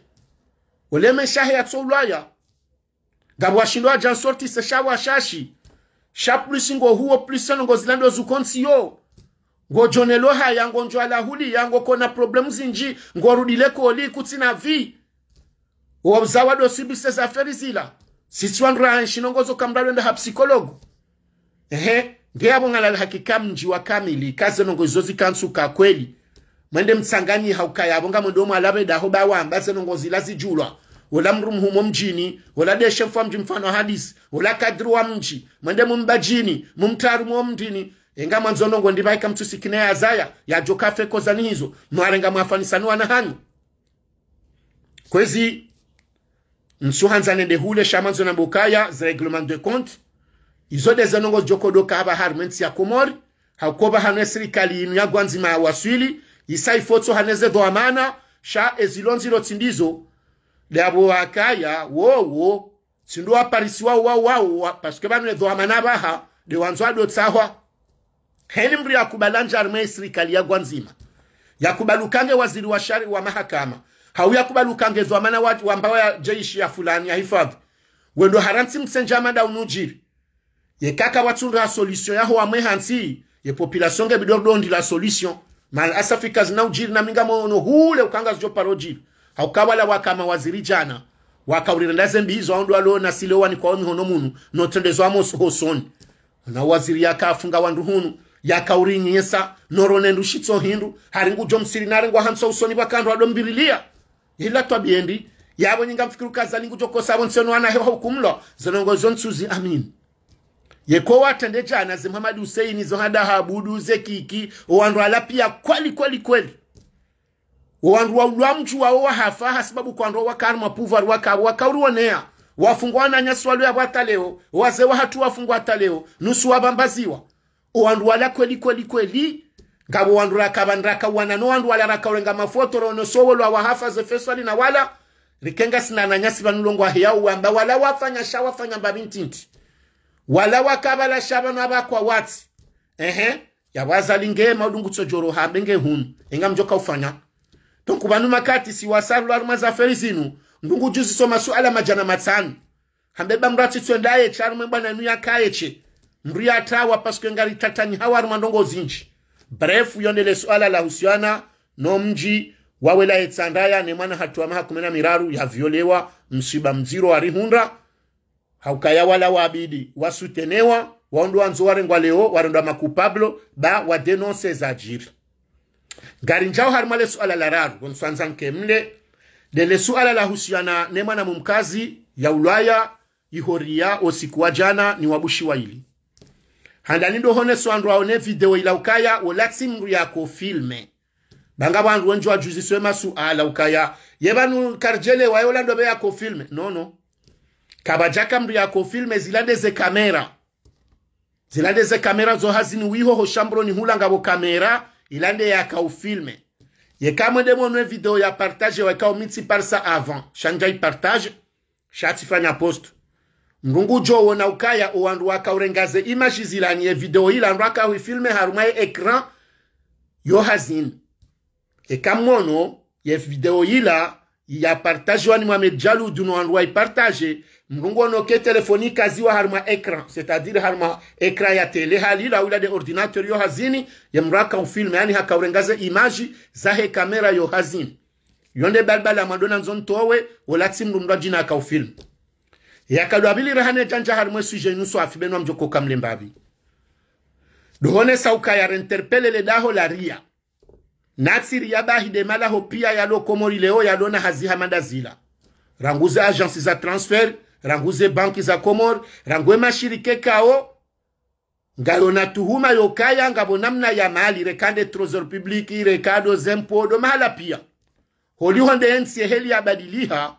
uleme shahe yatsoulwaya ngabwashindwa jansorti shashi shapulishi ngo huo pulisano ngo zilandwe zukonsiyo ngo jonelo haya ngo njwala huliya ngo kona problemu zinji ngo rudile koli kutina vi wobzawa dosibise zaferi zila ngo zo kamrali wenda hapsikologu ehe ndi ndeyavo ng'alala hakika mji wa kamili kazenongo zozi kansu kakweli mwende mtsangani haukaya mtsanganyiha ukayavo ngamwende omwe alavedaho bawamba zenongo zilazi julwa wala mrumhu mwa mjini wala deshamfa mji mfano hadisi wala kadri wa mji mwende mumbajini mumtaru mwa mdini enga mwanzonongo ndivaika mtsusikine ya zaya ya yajokafe kozanihizo mwarenga mwafanisaniwa na hanyu kwezi hanza nsuhanzanende hule shamanzo na bokaya zreglement de compte izo de dezanongo zijokodoka aba harments ya komori hakoba hano serikali inu yagwa nzima ya waswili isa isaifotso haneze dhoamana sha ezilonzi tsindizo lyabo hakaya wowo sindu waparisi wawu wawu wawu paske banu edhoamana baha dewanzwadotsahwa heri mndu yakubalanja arimwe isirikali yagwa nzima yakubalukange waziri wa shari wa mahakama hau yakubalukange wa wambawa ya jeishi ya fulani ya hifadhi wendo haransi msenjama daunujiri yekaka watsunra solution yaho wamwe hansi ye population ngebidodondi la solution mal asafi kazi naujiri namingamo ono hule ukanga zijoparojiri aukawalawa kama waziri jana wakaulira ndaze mbizo aundu alo nasilowani kwawo mihono munu notendezwamo hosoni na waziri yakafunga wandu hunu yakaurinyiesa noronendu shitso hindu haringu jo na ringu hamsa usoni wakandu ado mbirilia ila twabiendi yabo nyinga mfikiru kaza kazali joko sabo nsono wana hewa hukumlo zanongozo nsuzi amin yeko watende jana zimhamadi useini zohada habudu zekiki kiki ala alapia kweli kweli kweli owandu waulwa mchu wawo wahafa hasibabu kwandu wakari mapuvu ari wakabo wakauruonea wafungwa wananyasi walio yavo hata leo wazee wahatu wafungwa hata leo nusu wabambaziwa owandu wala kweli kweli kweli ngabo wandu rakavanrakawana no wandu wala rakaurenga mafotoro nosowolwa wahafa zefeso zefeswali na wala rikenga sinananyasi vanulongo ahiyau wamba wala wafanya sha wafanya mba bintinti wala wakabala sha vanu avakwa wati ehe yavazalinge maudungutso joro hambe ngehunu ufanya donc banu makati si wasalu siwasalulari mazaferi zinu ndungu juzi juziso masuala majana matsanu hambeba mndu atsitswendaye charumwe bwana nu yakayeche mndu yatawa paske ngari hawa hawari mwandongo zinji brefu yondele suala la husiana no nomji wawela etsandaya nemwana hatuama hakumena miraru ya violewa msiba mziro wa haukaya wala wabidi wasutenewa waondowa nzo warengwa leo warendwa makupablo ba wadenonse zajiri gari njao harima le suala la raru gonsanzanke mle lele suala la husiana ne mwana mumkazi ya ulaya ihoria osikuwa jana ni wabushi waili handani ndo hone swandu aone video ila ukaya olaksi mru yako filme banga bwandu wenjo ajuziswe ala ukaya yebanu karjele wayo lando be yako filme no no kabajaka mru yako filme zilande ze kamera zilande ze kamera zo hazini wiho hoshambro ni hulanga bo kamera ila nde a yekamwende monwe video ya partage par ça avant shanjai partage shatifanya post ngungu wona ukaya uwandu wakaurengaze imashi zilani ye video ilandu filme haruma ye ekran yo hazini no, ye video ila yapartajiwani mwamejaludu nowandu waipartaje mlungonoke mm-hmm. telefoni kaziwa harma ekran setadiri harma ekran ya tele halila wila de ordinateur yo hazini ya mraka ufilme yani hakaurengaze imaji zahe kamera yo hazini yonde balbala madona nzon towe olatsi mlumdwa jina haka ufilme ya yakadwabilira hane janja harmwe suje nusu afibeno wa mjoko kamle kamlembabi dohone sauka le daho la ria natsi ria naksiri malaho pia ya lo komori leo ya hazi hamada zila ranguza agensi za transfert ranguze banki za Komor, rangwe mashirike kao na tuhuma yokaya ngabo namna ya mali rekande trozor publiki rekado zempodo mahala pia holiho ensi heli ya badiliha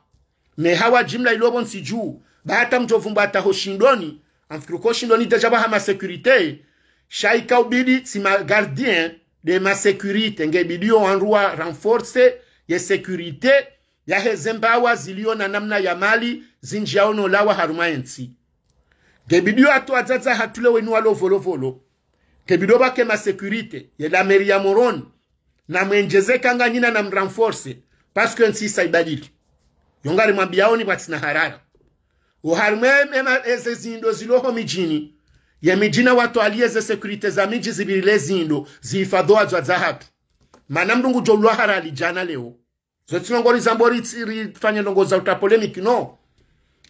me hawa jimla ilobon siju bata mjovumba ataho shindoni amfikiruko shindoni dejaba hama sekurite shaika ubidi sima gardien de ma sekurite ngebidio anrua renforce ye sekurite ya hezemba wa ziliona namna ya mali zinjao no lawa haruma ensi gebidio ato azaza hatule wenu alo volo volo gebido bake ma sekurite. ye la meri ya moroni. na mwenjeze kanga nina na mranforce parce que ensi ibadili. yongari mwambiaoni patsina harara uharume ema eze zindo ziloho mijini Ye mijina watu alieze sekurite za miji zibirile zindo Zifadho zwa zahatu mana jolua jolwahara alijana leo Zotino ngori zambori tiri rifanye longoza uta polemiki no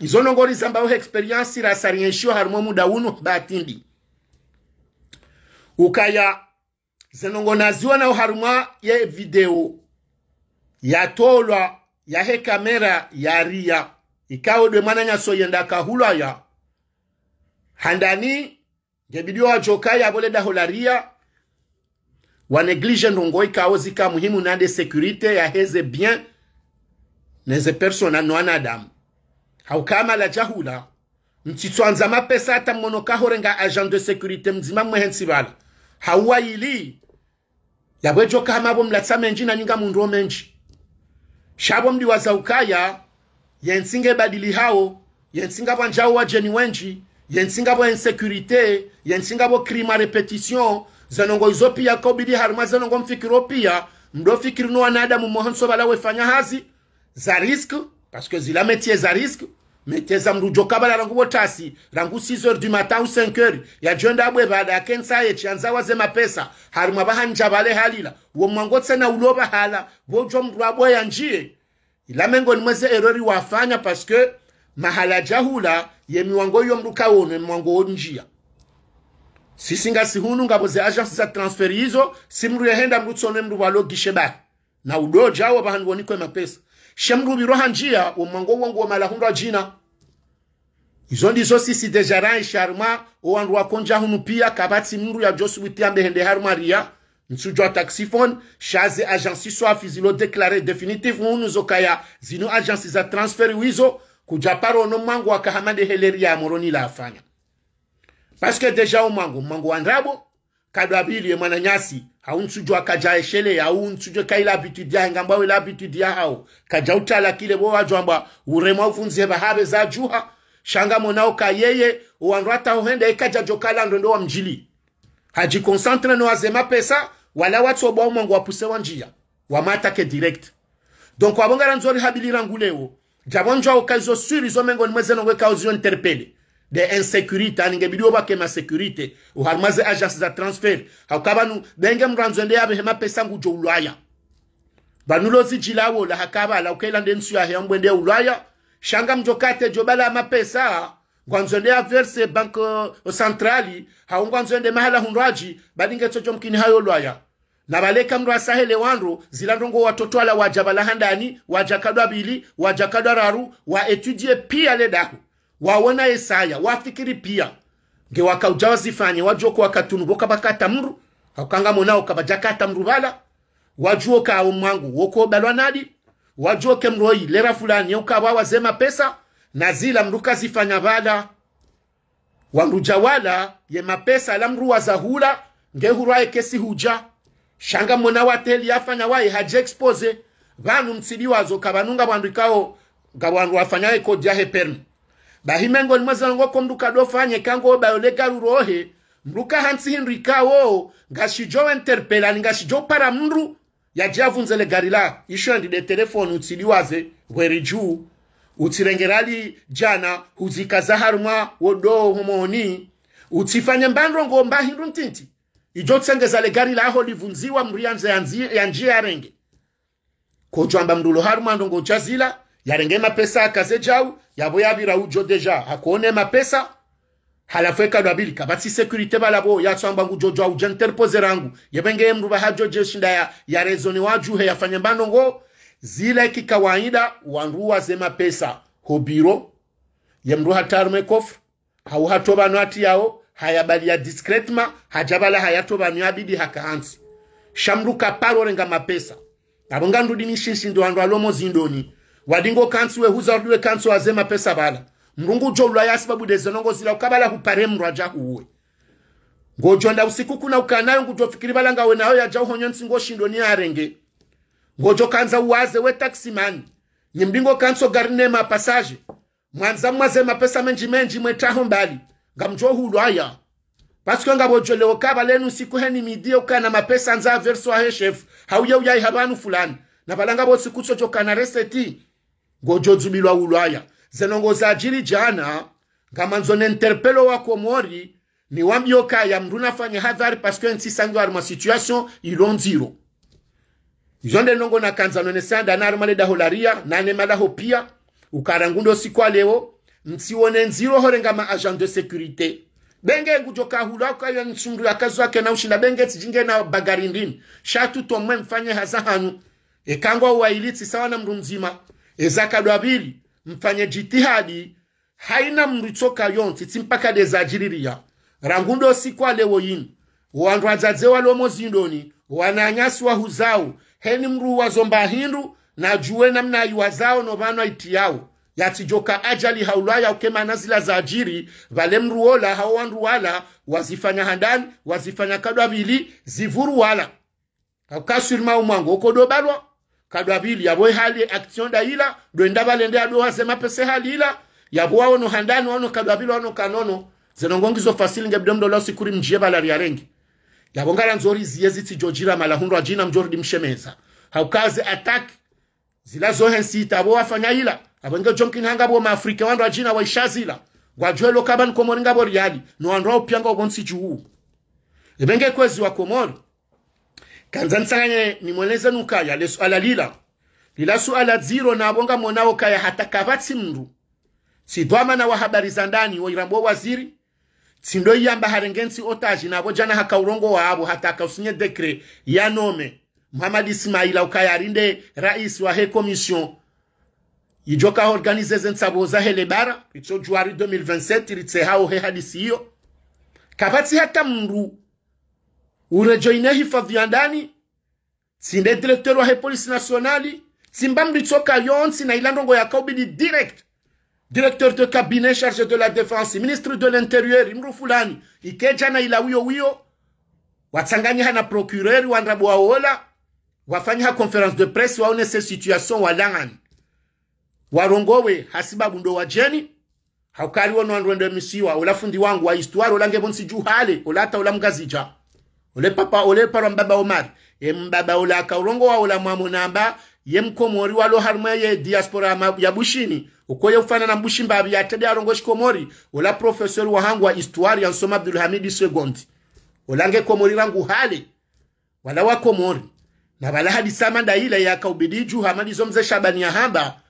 izo nongorizi ambayo experience irasarienshiwa harimo muda uno batindi ukaya naziwa na harimo ye video yatolwa he kamera ya ria yaria ikawodwe mana nyaso yenda kahula ya handani wa joka ya ngebidio da yabole daholaria waneglige nongo ikawo zika muhimu nande securite heze bien neze persona no anadamu haukamala jahula mtsitswanza mapesa ata mono kahore nga agent de sécurité mzima mwehensi bala hauwaili yabwejo kahamabo mlatsa menji nyinga mundu omenji shabo mliwaza ukaya yensinge badili hao yensinga bwa wa jeni wenji yensinga bwa insécurité yensinga bwa crime a repetition zanongo izopi ya kobidi harma zanongo mfikiro pia mdofikiri no wanadamu mohanso bala wefanya hazi za risque parce que zila metier za risque meteza mrujo kaba la rangu wotasi rangu 6h du matin ou 5h ya jonda abwe bada ya kensa ye chianza waze mapesa haruma bahanja bale halila uwo mwango tsena uloba hala bojo mru abwe ya njie ila mengo ni mweze erori wafanya paske mahala jahula ye miwango yo mruka wone mwango wo njia sisinga sihunu nga boze agence za transfer hizo simru yahenda mrutsone mru walogishe baki na udoja wo bahandu wonikwe mapesa shemru biroha njia wo mwango wangu wo malahundwa jina izo ndizo sisi dejara isharuma owandu wakonja hunu pia kabati mru ya josu witiambe hende haruma ria nsujwa taksifon shaze ajansi so afizilo deklare definitive hunu zokaya zinu ajansi za transferi wizo kujaparo ono no mwangu akahamande heleri ya moroni la afanya parce que deja umwangu mwangu wandrabo kadwabili mwana nyasi hau haunsujo akaja eshele ya hau unsujo kaila habitude ya ngamba wela habitude ya hao kaja utala kile bo wajwa wajwamba urema ufunze habe za juha shanga nao ka yeye uwanrwata ohenda ikaja jokala ndondo wa mjili concentre no azema pesa wala watu wa bwa mwangu wapuse wa njia wa mata ke direct donc wabongala nzori habilira ngulewo jabonjwa okazo suri zo mengo nimweze nongwe kaozio interpele de insécurité ke ma sécurité harmaze agence za transfert hakaba nu benge mranzo ndeya be ma pesa ngu ngujo ulaya zi jilawo la hakaba la ukailande ndensu ya hembwe ndeya ulaya shanga mjokate jobala mapesa ngwanzwende averse bank centrali haungwanzwende mahala hunraji badinge tsocho mkini hayo lwaya na baleka mndu asahele wandu zilandongo watoto ala wajabala handani wajakadwa bili wajakadwa raru wa etudie pia le dahu wawona esaya wafikiri pia nge wakauja wazifanye wajoko wakatunuboka bakata mndu hakanga monao kabajakata mndu bala wajuo kawo woko balwa nadi wajoke mroi lera fulani ukawa wazema pesa na zila mruka zifanya vala wanruja wala ye mapesa la mru wazahula ngehurwaye kesi huja shanga mona wateli afanya wae haje expose vanu msidi wazo kabanunga bwandu ikao gawandu wafanyaye kodyahe permi bahimengo nimwezango ko mruka dofanye kango oba yole garu rohe mruka hansi hindu ikawo ngashijo interpela ngashijo para mru yagiye avunze legarira ishondide telefone utsiliwaze weri juu utsirengerali jana huzikazaharumwa wodo humoni utsifanye mbandro ngo mbahindu ntinti ijo tsengeza legarila aho livunziwa mrianze ya njia yarenge kojwamba mrulo harumwa ndongo jazila yarenge mapesa akaze jau yabo yabira ujo deja hakuone mapesa halafu ekanwabilika batsi securite balabo ngu jojo au jenterpoze rangu yebenge mruba hajo jeshinda ya, ya rezoni wajuhe yafanye ngo zile kikawaida wanruwa zema pesa hobiro yemru hatarume kofru hau hatoba ati yao hayabali ya discretement hajabala hayatobano yabidi hakahansi shamru kaparo renga mapesa abonga ndudi mishinshi ndo andu alomo zindoni wadingo kansi wehuza rudiwe kansi wazema pesa bala mrungu hmm. jo ulwaya sababu dezonongo ukabala kupare mrwaja uwe ngojonda usiku kuna ukanayo ngutofikiri balanga we nayo yaja uhonyo nsingo ni arenge ngojo kanza uwaze we taximan nyimdingo kanso garine ma passage mwanza mwaze mapesa menji menji mwetaho mbali ngamjo hulwaya pasiko ngabojoleo kabalenu usiku heni midi ukana mapesa nza verso ahe chef hauye uyai habanu fulani na balanga bosikuso jokana reseti ngojo dzubilwa ulwaya ajili jana ngamanzo interpelo wako mori ni wamyoka ya mndu nafanya hadhari paske nsisange ari masituation ilonziro izo ndenongo nakanza holaria na ne nanemalaho pia ukarangundo sikwa leo nsi nsiwone nziro horenga ma agent de securite benge ngujo kahula ya nsumbu ya kazi yake na ushinda benge tijinge na bagari ndini shatu tomwe mfanye hazahanu ekangwa wailitsi sawa na mndu mzima ezakadwabili mfanye jitihadi haina yonti yonse tsimpaka zajiririya rangundo sikwa lewo yin wandu adzadze walomo zindoni wananyasi wa huzao heni mru wazomba hindu na najuwe namna ayuwa no vano iti yawo yatijoka ajali haulaya ukema nazila za ajiri vale mru ola hao wandu wala wazifanya handani wazifanya kadwa vili zivuru wala akukasirima umwangu okodobalwa kadwavili yavo ehali aktionda ila dwenda valende adu wasema mapese hali ila yavo wono handani waono kadwavili wono kanono zenongongizo fasilinge bdomdo lao sikuri mjie ya rengi yavongala nzori ziye zitsijojira malahundu ajina mjori mshemeza haukaze ataki zila zohe nsita avo wafanya ila avenge jonkinhanga vo maafrika wandu ajina waishazila gwajwelo kabani komori ngavo riali no wandu waupyanga uvonsi juuu ebenge kwezi wa komori kanza nsanye mweleza nukaya le suala lila lila suala ziro dziro nabonga mwanao kaya kavati mdu. Sidwama na wahabari zandani wa irambo waziri tsindo iyamba harengensi otaji na abo jana haka urongo wa abu hata haka usunye dekre ya nome Muhammad Ismaila ukaya rinde rais wa he komisyon. Ijoka organize zentsabo za hele bara Ito juari 2027 ritse hao he hadisi hiyo Kavati hata mru urejoine hifadhi ya ndani tsinde direkteur wahe polisi nationali tsimba mlitsoka yonsi na ila ndongo yakao bidi direct directeur de cabinet chargé de la défense ministre de l'intérieur imru fulani ikeja na ila wiyo wiyo watsanganyiha hana procureur wandrabu waola ha conference de presse se situation wa langan warongowe hasibabu ndo wajeni haukaliwo nwandu endemisiwa olafundi wangu wa histoire olangebonsi juhale olata olamgazija ole papa ole paro mbaba omar ye mbaba ole kaurongo wa ola mwamu namba ye mkomori walo harumwe ye diaspora ya bushini ukoye ufana na mbushi mbabi ya tebe arongo shikomori ola profesori wa hangu wa istuari ya nsoma abdul abdulhamidi segondi nge komori rangu hale wala wa komori na wala hadi sama ndaile ya kaubidi juu hamadi zomze shabani ya hamba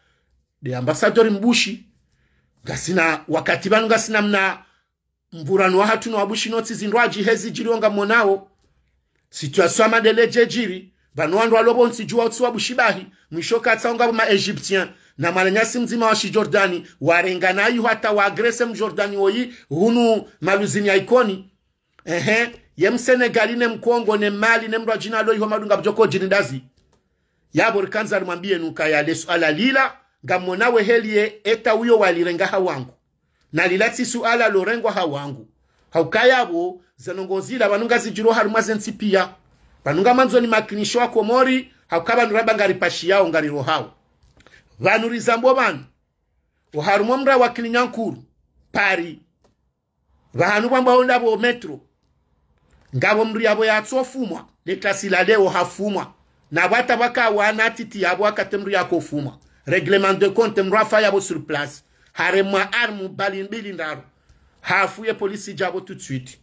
de ambasadori mbushi gasina wakati banu gasina mna mburano wahatu nowabwishinotsi zinthu ajihezi jiri onga monawo situation deleje jiri vanu wandu walobonsi juwa utsi wabushibahi bahi mwishoka onga ma egyptien na malanyasi mzima wa shijordani warengana ayihu hata waagrese mjordani woyi hunu maluzini ikoni ehe ye msenegali ne mkongo ne mali ne mndu ajina aloyiho madunga bjoko jinidazi yabo rikanza alimwambie nuka ya yalesu alalila ngamonawe heliye eta uyo walirenga hawangu nalilatsi suala lorengwa hawangu haukayabo zanongozila banunga zijiro harumwa banunga manzo ni makinisho wa komori nuraba ngari pashi yao ngari rohao ngarirohawo vanurizambo vanu uharumwa mra wa kilinyankuru pari vahanu bo metro ngavo mndu yavo yatsofumwa letlasila leo hafumwa na vata vakawana atiti yavo akate mndu yakofumwa reglement de compte mrafa yabo sur place haremwa armu balindaro hafuye polisi jabo tout de suite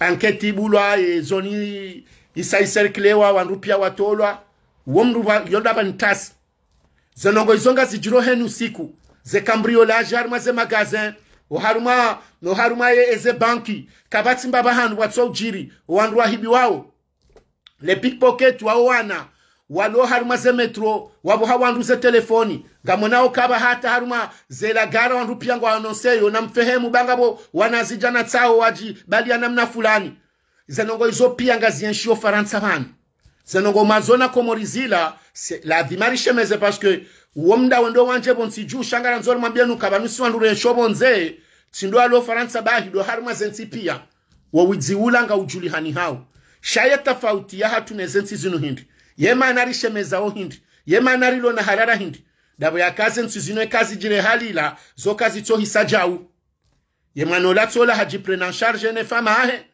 anketi ibulwa e, zoni isaiserkilewa e e wandu pia watolwa wa, yolaba ntasi zenongo izonga zijiro henu usiku zekambriolage haruma ze magazin oharuma haruma ye eze banki kabatsimba bahandu watso ujiri wandu wahibi wawo le pickpocket wawo wana waliwo haruma zemetro wabuha wandu ze telefoni gamonawo kaba hata haruma zelagara wandu pia ngo anonseyo na mfehemu bangabo wanazijana tsao waji bali ya namna fulani zenongo izo pia ngazienshio faransa banu zenongo mazona komorizila se, lazimarishe parce que uwo wendo wanje bonsiju shangara nzori mwambienu kabanusi wandu rensho bonze tindo alo faransa bahido haruma zensi pia wawidziula nga ujulihani hao shaya tafauti ya hatu nezensi zinu hindi yemana arishemezaho hindi yemana lona harara hindi dabo yakaze ntsu zino ekazi jire halila zo zokazi tso hisajawu yemwana olatsola haji en charge ne fama ahe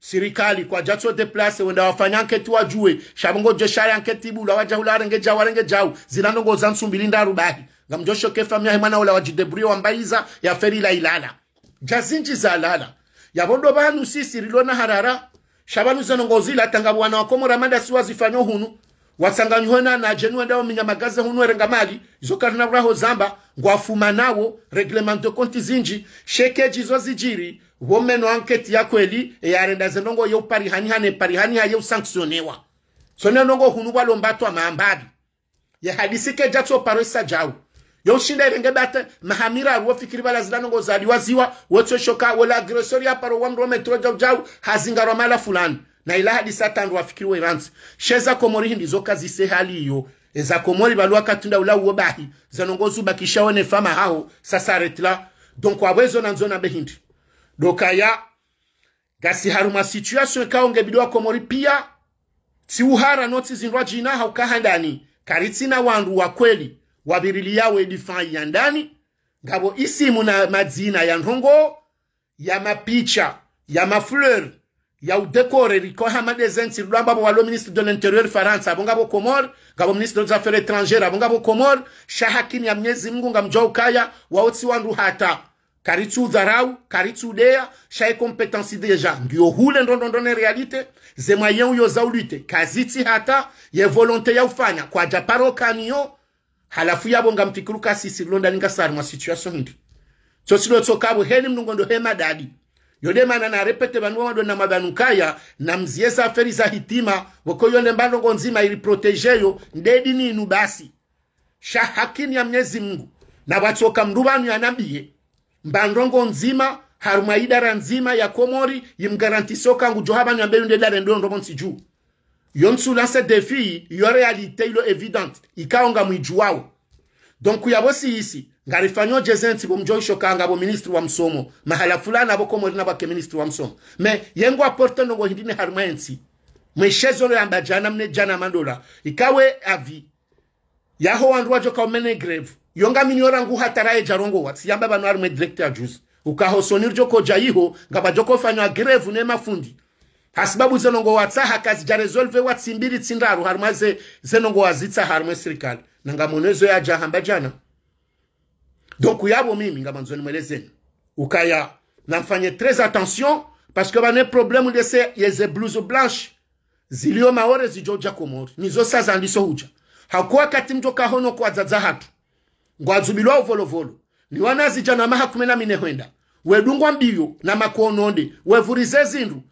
sirikali kwa jatso place wenda wafanya wa jue shabongo joshari anketi ibula wajahula arenge jawu arenge jawu zilanongo za ntsumbili bahi ngamjosho kefamya hemwana ola wajidebrio wambaiza la ilala jazinji za lala yabondo banu sisi rilona harara shabanu zanongozila tangabu wana wakomo ramanda siwa zifanyo hunu na na watsanganywe nana minya ndao minyamagaze erenga mali izo karina raho zamba ngwafuma nawo reglement de compte zinji sheke jizo zijiri womeno anketi ya kweli e ya renda ndongo yo parihani hane parihani hayo sanctionewa sonene ndongo hunu balombatwa maambadi ya hadisi ke jatso parosa jawu yoshinda bate mahamira ruo fikiri bala zilano ngo waziwa wotso shoka wala agresori ya paro wamro metro jau jau hazingaro mala fulani na ilaha disatanga wafikiri we bansi sheza komori hindi zoka zise hali hiyo eza komori balua katunda ula uwo bahi zanongozi bakisha wene fama hao sasa retla donc wabwezo na nzona behindi doka ya gasi haruma situation onge bidwa komori pia uhara noti zinwa jina haukahandani karitsina wandu wa kweli wabirili yawe difai ya ndani gabo isimu na madzina ya nrongo ya mapicha ya mafleur ya udekore hama de amadezensiri lwamba abo walo ministre de l'interieur france abonga bo komor gabo ministre de affaires étrangères abonga bo komor shahakini ya mnyezi mngu nga mjwa ukaya waotsi wandu hata karitsu udharau karitsu udeya shae kompetansi deja ndio hule ndondondone realite ze moyen uyo za ulite kazitsi hata ye volonte kwa japaro parokaniyo halafu yabo nga mpikiruka sisi londa ningasari mwa situation ndi tsotsidotso kabo heni mnungo ndo hemadadi yode mana na repete banu wando na mabanu kaya na mziesa aferi za hitima woko yonde mbalongo nzima ili protejeyo ndedi ninu basi shahakini ya mnyezi mungu na watsoka mruvanu ya nabiye mbandongo nzima haruma idara nzima ya komori yimgarantisoka ngu johaba nyambe yonde mbeyu ndedare ndio ndomonsi juu yonsu msulanse defi yore alite ilo evident ikaonga mwijuwawo ya bosi isi ngalifanyo jezenti bomjoishokanga bo ministri wa msomo mahala fulana bo komo lina bake ministri wa msomo me yengo aporto nongo hindine mwishezo mweshezono yamba jana mne jana mandola ikawe avi yaho wandwajo kaumene grave yonga minyora ngu hataraye jarongo watsi yamba banu arumwe director juice ukahosonirjo koja iho ngabajoko fanywa grave ne mafundi hasibabu zenongo watsa hakazi jaresolve watsi mbiri tsindaru harumaze zenongo wazitsa harumwe serikali nangamonezo yaja hamba jana donc yabo mimi ngama nzoni mwelezeni ukaya fanye très attention parce que va bane problème de ndese yeze blouse blanche zilio maore zijoja komori nizo saza ndiso uja Hakua kati mjo kahono kwa zaza hatu Ngwa uvolo volo. ni wana zijana maha kumena mine hwenda wedungwa mbiyo na makuononde wevurize zindu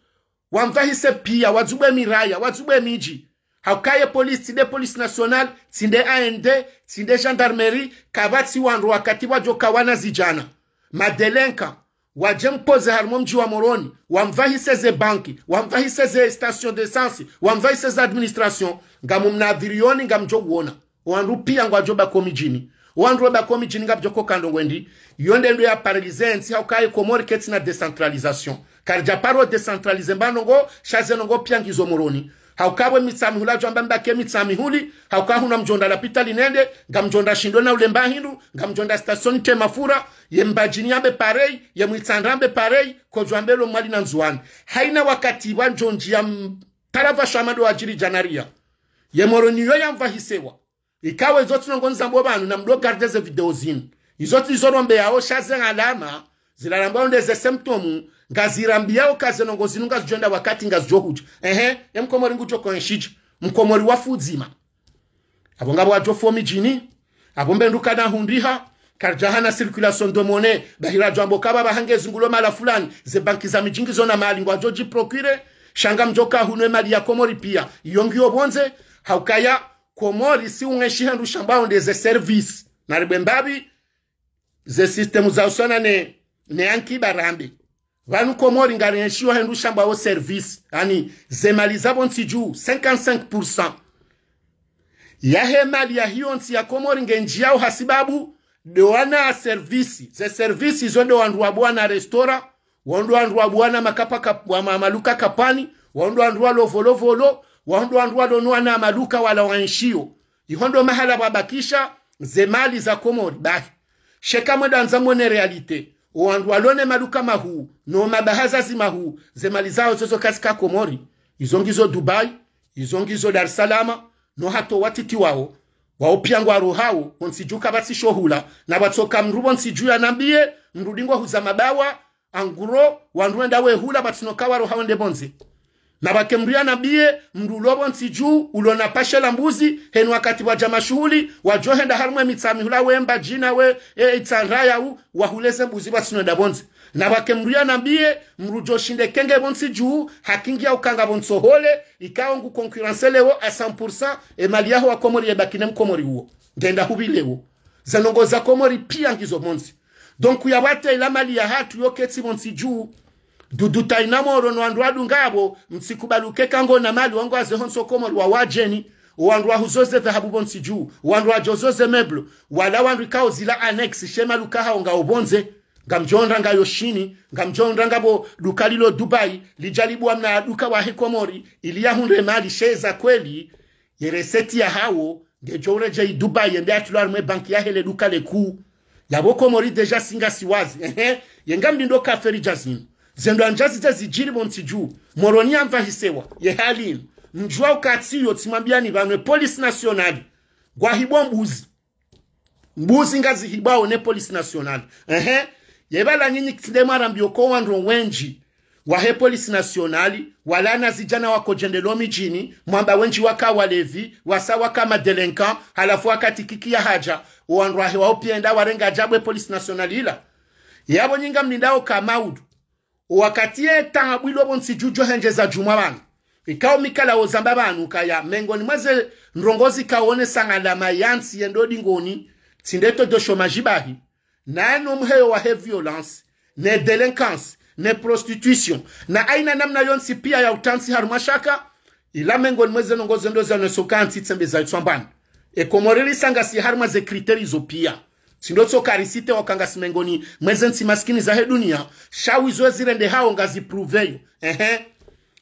wamvahise pia wazube miraya wazube miji hawkaye polisi sinde polisi national sinde and sinde gendarmerie kavatsi wandu wakati wajo kawana zijana madelenka waje mpoze harimo mji wa moroni wamvahise ze banki wamvahise ze station desansi wamvahise ze administration nga mumnadhirioni nga mjo uona wandu pia ngwajo bako mijini wandu webako mijini nga bjoko kando ngwendi yonde ndo ya paralize ensi haukaye komori ketsi na decentralisation karija paro decentralize mbanongo shaze nongo pia ngizo moroni haukabwe mitsami hula jwamba mbake mitsami huli huna mjonda lapita linende mjonda shindo na ulemba hindu mjonda station te mafura ye mbajini ambe parei ye mwitsandambe parei ko kojwambe lo mwali na nzuani haina wakati wa njonji ya tarava wa jiri janaria ye ya mvahisewa ikawe zoti tinongonza mbo bantu na mdo gardeze video izoti izo mbe yao shaze alama zilalambo ndeze symptomu yao kazeno nongo zinunga ngazijonda wakati nga ngazijohuja ehe ya emkomori ngujo konshija mkomori wafudzima abo ngabu ngabo wajofomi jini abo mbe na hundiha karjahana sirkula sondomone. bahira jambo kaba bahange zungulo mala fulani ze banki za mijingi zona mali ngo wajoji prokwire. shanga mjoka hunwe mali ya komori pia Yongi obonze. haukaya komori si ungeshi ungeshihandu shambao ndeze service Naribu mbabi ze sistemu za usona ne ne anki barambi komori vanokomori wa hendu shamba wo service ani zemali zavo ntsi juu 55 ya hemali ya hiyo nsi ya komori ngenjiyao hasibabu dowana a servisi ze servisi izo ndo wandu na restora wandu wandu na makapa mamaluka kapani wandu wandu walovolovolo wandu wandu na maluka wala wanshio iho ndo mahala wabakisha zemali za komori bahi sheka mwenda nzamo ne realite wandu walone maduka mahu nomabahazazi mahu zemali zao zozo kasika komori izongizo dubai izongizo dar salama no hato watiti wao waopyangwa rohawo onsijuka shohula na watsoka mrubo nsijuya nambie mrudingwa huza mabawa anguro wanruenda wehula batinokawa rohao ndebonzi na na bie mndu ulowo msijuu ulona pashe la mbuzi henu wakati wa jama waja mashughuli wajohenda harumwe mitsamihula wemba we e, u wahuleze mbuzi wa wasinwenda bonzi nabakemduya nabiye shinde kenge bonsi juu hakingia ukanga hole ikawo ngu konkuranse lewo a 100 e emali yaho ya e bakine mkomori huo uwo ngenda hubilewo zanongoza komori pia ngizo bonzi donc wate ila mali ya hatu yoketsi bonsi juu dudu dudutainamoro nwandu wadu ngabo msikubaluke kango na mali wangu wa azehonsokomol wawajeni wandu wahuzoze dhahabu bonsi juu wandu jozoze meblo wala wandu ikao zila annex shemalukaha ngaobonze ngamjonda ngayoshini ngamjonda bo duka lilo dubai lijalibu wa mna luka wa hekomori iliyahunde mali sheza kweli yereseti ya hawo ngejoureje idubai rume banki ya hele luka leku ya boko mori deja singa siwazi yengamdindo jazini zendo zendwanjazita zijiri bontiju moroni amvahisewa yehalino njua ukati ukatsiyo tsimwambiani vanwe polisi nasionali gwa hibwa mbuzi mbuzi nga ngazihibwawo polisi nasionali ehe yevala nyinyi kitsidemarambioko wanro wenji wahe polisi nasionali walana zijana wako jendelo mijini mwamba wenji waka walevi wasa waka madelenka halafu waka tikiki ya haja wanrwahe waopyenda warenga jabwe polisi nasionali ila yabo nyinga mnindao kamaudu wakati ye etabwa ilobwo jujo henje za juma jumwa ikao mikala mikalawo zamba banu kaya mengoni mweze ndrongozi kawone sang'alama yansi yendodi dingoni tsindeto do chômage na nano mheyo wa he violence ne delinquance ne prostitution na aina namna yonsi pia ya utansi harumashaka ila mengoni mweze nongozi ndo za zanesokansi tsembe zaitswambana ekomoreli sangasi haruma ze kriteri zo pia sindo wakanga simengoni mweze nsi maskini zahe dunia shawi zoe nde hao ngazipruveyo ehe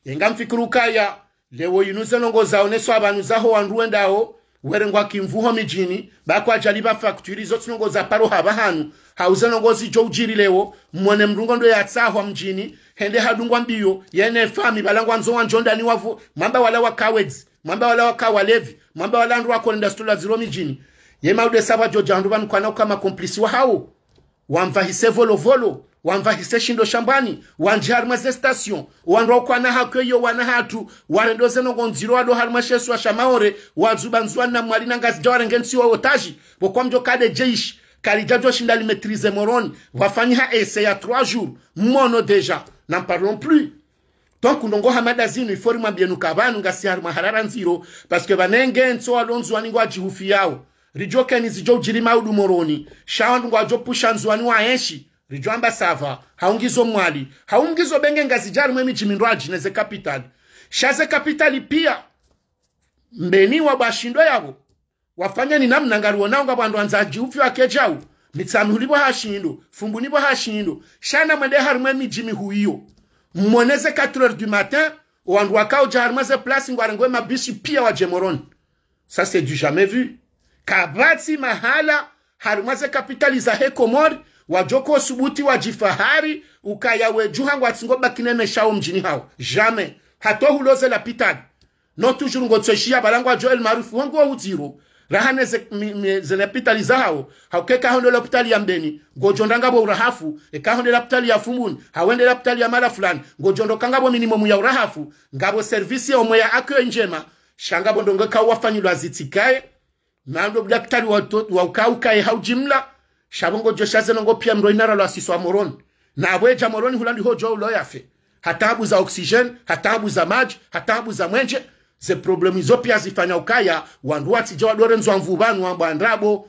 yenga kaya lewo yunuze nongo zao neso abanu zaoneso abantu zaho wanruwendaho werengwa kimvuho mijini ajaliba fakturi izo tsinongo za paro haba hanu hauze nongo zijo lewo mwene mrungo ndo ya yatsahwa mjini hende hadungwa mbiyo yene fami balangwa nzo ni wavu mamba wala wakawezi mamba wala wakawalevi mamba wala ndu wakonenda stola ziro mijini ye maude yemaude sava jojandu vanukwanao kama komplisi wahau wamvahise volovolo wamvahise shindo shambani wanje harimwe zestation na wakwana yo wana hatu warendoze nongonziro wado harimwe shesu wa shamaore wazuba nzuwa na mwari na mwali rengensi wa otaji mjo kade jeish jeishi karija joshinda limetrize moroni wafanyi ha ese ya 3 jours mono deja na mparlon plus donc ndongo hamada zinu ifori mwambie nuka vanu ngasi harimwe harara nziro paske vanenge ntso walonzwani ngwajihufi yawo rijokenizi jo ujilima moroni shawandu ngwa jo pusha nzuwani wa enshi rijo sava haungizo mwali haungizo benge ngazi jari mwemi jimindwaji neze kapital shaze kapitali pia mbeni wa bashindo yabo wafanya ni namna ngaliwo nawo ngabo andu anzaji ufi wa akejawu mitsami hulibo hashindo fumbu nibo hashindo shana mwende harimwe miji mihuiyo mmoneze 4 du matin wandu wakao harimwe ze place ngwarengwe mabishi pia wa jemoroni ça c'est du jamais vu kabati mahala harumaze kapitali za komori wajoko subuti wa jifahari ukayawe wajifahari ukayawejuha bakine meshao mjini hao jame hato huloze la pitali no tujuru toujours ngotsoshia barangwa joel marufu wangu wa waudziro rahane zene pitali zenepitali zahawo hauke la pitali ya mdeni ngojondangabo urahafu e la pitali ya hawende la pitali ya mara fulani ngojondokangabo minimomu ya urahafu ngabo servisi omwe ya akyo njema shangabo ndonge kawafanyilwa zitsikaye nando daktari waukaukae hau haujimla shabongo joshaze nongo pia mro inara lwa siswa moroni na abweja moroni hulandi hojo ulo yafe hatabu za oksijen hatabu za maji hatabu za mwenje ze problemu izo pia zifanya ukaya wandu watija wadorenzwa mvu banu wambo andrabo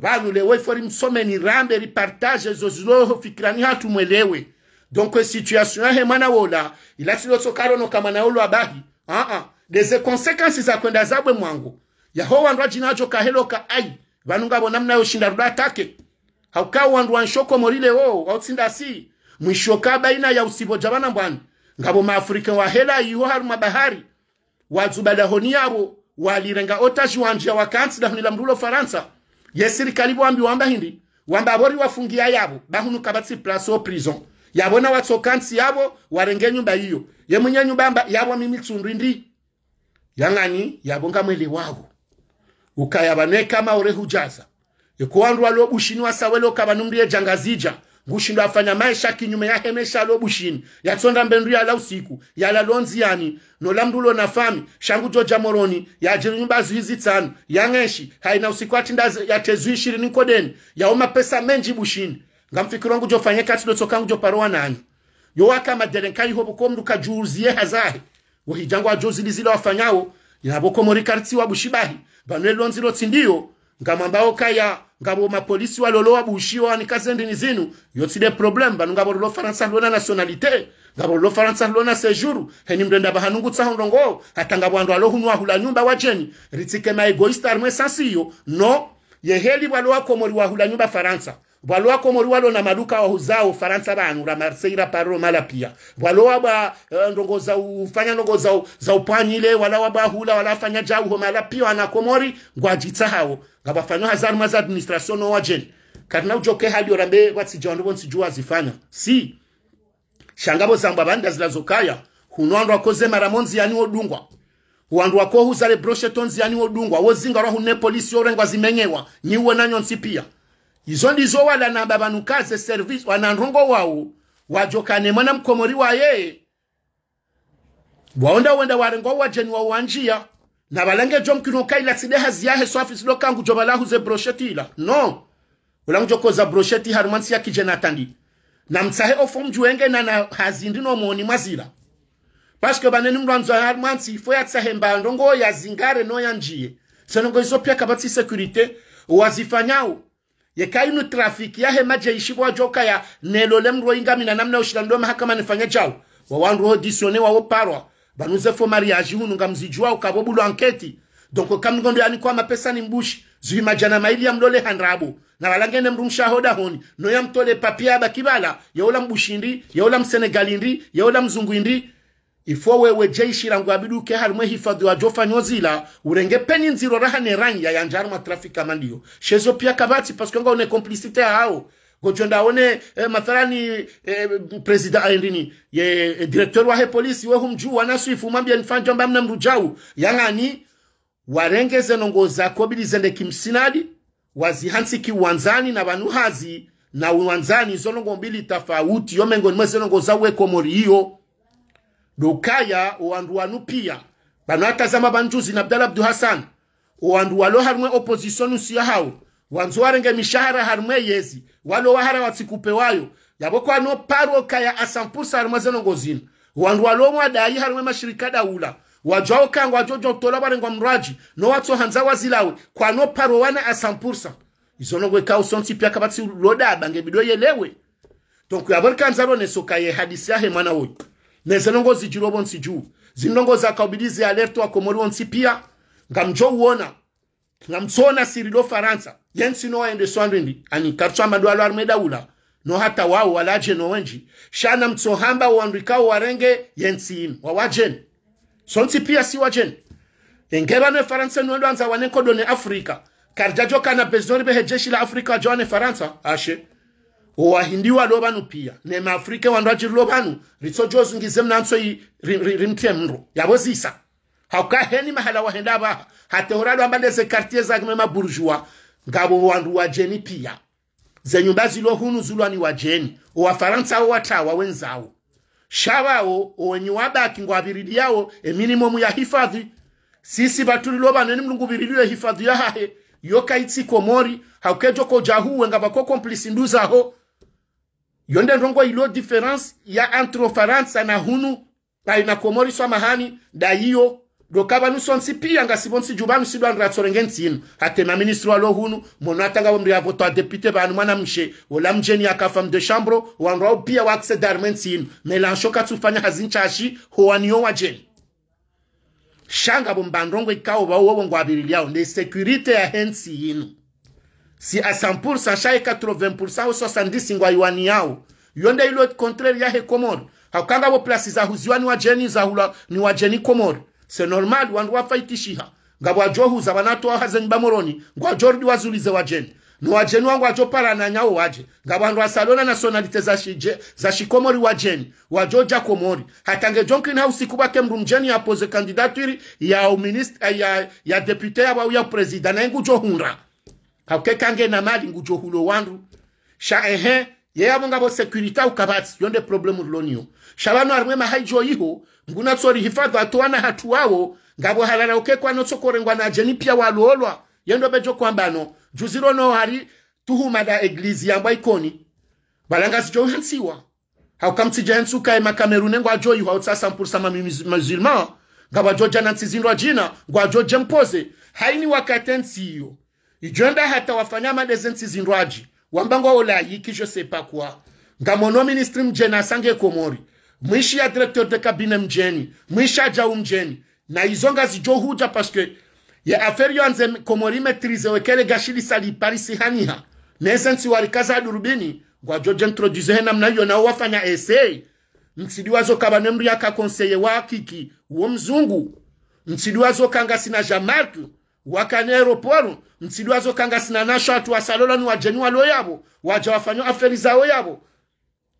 banu lewe fori msome ni rambe ripartaje zo ziloho fikirani hatu mwelewe donc situation yahe mwana wola ilasilo tokaro no kama ulo abahi a ah, a ah. des consequences za kwenda zabwe mwangu yahowa ndu achinacho kaheloka ai vanu ngavo namna yoshinda ruda atake haukaa wandu wa nshoko morile wo wautsinda si mwishoka baina ya usivo javana mbwani ngavo maafrika wahela iho haru mabahari wadzubadahoni yavo walirenga otashi wanjia wakansida hunila mrulo faransa ye serikali vwambi wamba hindi wamba avori wafungia yavo bahunu batsi plaso au prison yavona watsokansi yavo warenge nyumba iyo yemwenye nyumba yavo mimi tsundu ndi yang'ani yavo ngamwele wavo ukayaba ore hujaza ikuandu waliwo bushini wa sawelo wasawele ukabanumrie jangazija ngushindo afanya maisha kinyume ya hemesha alo bushini yatsonda mbendu yala usiku la lonzi yani nola mndu ulo na fami shangu joja moroni ya jiru nyumba zuizi ya ngeshi haina usiku atinda yatezwi ni kodeni ya uma pesa menji bushini ngamfikiro wangu jofanye kati dotso kangu joparowa nani yowaka maderenkai hobo ko mndu kajuuzie hazahe wahijangu ajozilizile wafanyawo yaboko muri kartsi wabushibahi banwe ndiyo ngamambao kaya ngabo mapolisi walolowa bushiwa nikaze zinu yotsile problem banu ngabo lo faransa lona nationalité ngabo lo faransa lona séjour heni mdenda bahanungu tsaho ndongo atanga bwandu alohunwa hula nyumba wacheni ritsike maegoista armwe sasiyo no yeheli walowa komori wahula nyumba faransa bwalwako omuli wali onamaluka wahuza ufaransa banu la marseille la paro mala pia walo bwa eh, ndongo za ufanya ndongo za, za upanyile wala waba hula wala fanya jau jauho mala pia na komori ngwajitsa hawo ngabafanywa hazaru maz administration no wajen karna ujoke hali orambe watsi jondo bonsi bonsijua azifanya si shangabo zambwa banda zilazokaya huno akoze mara monzi yani wodungwa wandu wakohuzale broshetons yani odungwa wozinga rwa ne polisi orengwa zimenyewa nyiwe nanyo nsipia pia izo ndizo walanamba vanhu kaze service wana wananrongo wawo wajokanemo na mkomori waye waonda wenda warengo wajeni wawo wanjiya na valangejo mkino kaila sideha ziyahe lo kangu jo valahuze broshetila no ulangujokoza brosheti harumansi ya kijenatandi na mtsahe ofo mjuenge na na hazindi nomoni mwazila paske baneni mlwanzo harumansi fo yatsahe ya zingare no ya yanjiye senongo izopya kabatsi securite wazifanyao ya hema jeishi majeishi joka ya mruo inga mina namna ushilandiwa mahakama nifanya jau wa wanruo disione wa oparwa banuze fo mariaji hunu nga mzijua ukabobulu anketi donko kam ngondo yani kwa mapesa ni mbushi majana maili ya mlole handrabu na walangene mru hoda honi no ya mtole papia bakibala ya yaola mbushindi yaola msenegalindi yaola mzunguindi ifo wewe jeshi langu abiduke harimwe hifadhi wa jofa nyozila urenge peni nziro raha ne rangi ya yanjaru ma trafika mandio shezo pia kabati paske nga une complicite hao gojo one eh, mathalani eh, president aendini eh, ye eh, director wahe polisi we humju humjuu mambia mwambia mba mna mrujau yang'ani warenge zenongo za kobili zende kimsinadi wazihansi kiwanzani na vanuhazi na uwanzani zonongo mbili tafauti yomengo nimwe zenongo za zawe komori hiyo lukaya owandu wanu pia bano atazama banjuzi na abdala abdu hasan owandu walo harumwe opposition nusuya hawo wanzu warenge mishahara harumwe yezi walo wahara watsikupe wayo yabo kwano paroka ya asampusa harumwe zenongo zino wandu walo mwadayi harumwe mashirika daula wajwao kangwa jojo tola barengwa mraji no watu hanza wazilawe kwa no paro wana asampusa asampursa izonogwe kausonsi pya kabatsi loda bange bidoyelewe donc yabarkanzaro nesokaye hadisi yahe mwana woyo nezonongo zijirobo bonsi juu zinongo zakaubilizi alerto akomori onsi pia ngamjo uona ngamtsona sirilo faransa yensi no waende swandwendi ani kartswa madwalo armeda ula no hata wao walaje no wenji shana mtsohamba wandikao warenge yensin wawajen sonsi pia si wajen engerano faransa nwendo anza wanenkodo ne afrika karjajo kana bezori behe jeshi la afrika ne faransa ashe owahindi waliwo vanu piya nemaafrika wandu achirilo vanu ritsojo zungize mnansoi rimtie mndu yavozisa haukaheni mahala wahenda avaha hatehorado ambandeze kartie zakime maburjua ngavo wandu wajeni piya zenyumba zilo hunu zulwani wajeni owafaransa awo watawa wenzawo shawawo owenyi wabaki ngo aviridi yawo eminimomu ya hifadhi sisi vatulilo vaneni mlungu virilile hifadhi yahahe yokaitsiko mori haukejo kojahuwe nga vakokomplisinduzaho Yonde rongo ilo difference ya antro faransa na hunu na ina komori swa mahani da iyo dokaba nusonsi pia ngasibonsi jubanu sidwan ratsorengentsino hate na ministre walo hunu mono atanga bomri ya voto a député banu mwana mshe wala mjeni ya ka femme de chambre wa wanrao pia wa d'armement wakse darmentsino Melanchon katsufanya hazinchashi wa wajeni shanga bombandongo ikao bawo wongwabiliao ne security ya hensi yinu si à 100% pour ça shaye 80% ou 70 ngwa iwani yao yonde ilo contraire yahe komoro hakanga bo place za huziwa ni wajeni za hula ni wajeni komor c'est normal wandu wafaitishiha ngabo ajohuza banatoa hazen bamoroni ngwa jordi wazulize wajeni ni wajeni wangu ajoparana nyawo waje ngabantu asalona nationalite za shije za shikomori wajeni wajoja komori hatange John Greenhouse kubake mrumjeni apoze candidature ya uministre ya ya depute ya ya president na ngujo hunra kabuke kange na mali ngujohulo wandu sha ehe yeyabo ngabo sekurita ukabatsi yonde problemu luloniyo shabano arimwe mahaijo iho nguna tsori hifadhi hatu wawo ngabo halala ukekwa notsokorengwa na jenipia waluolwa yendo bejo kwambano juziro no hari tuhuma da eglizi yambwa ikoni balanga sijo hansiwa haukamtsija hensuka ema kamerune ngwa jo iho autsasa mpursa mamuzilma ngabo joja nantsizindwa jina ngwa joje mpoze haini wakatensiyo ijonda hata wafanya madesensi zindwaji wambangwa olaiki je sepa kwa quoi ngamono ministri mjeni asange komori mwishi ya directeur de kabine mjeni mwishi ajau mjeni na izonga zijo huja paske ya aferi yo anze komori metrize wekele gashili sali parisi haniha nesensi walikaza durubini ngwajo jentroduce he namna mnayo na wafanya essay wazo kaba nemri akakonseye wa kiki uwo mzungu wazo kanga sina jamarku wakanero pwanu mtsidwazo kanga nasho atu ni wajeni walo yavo waja zao aferi yabo yavo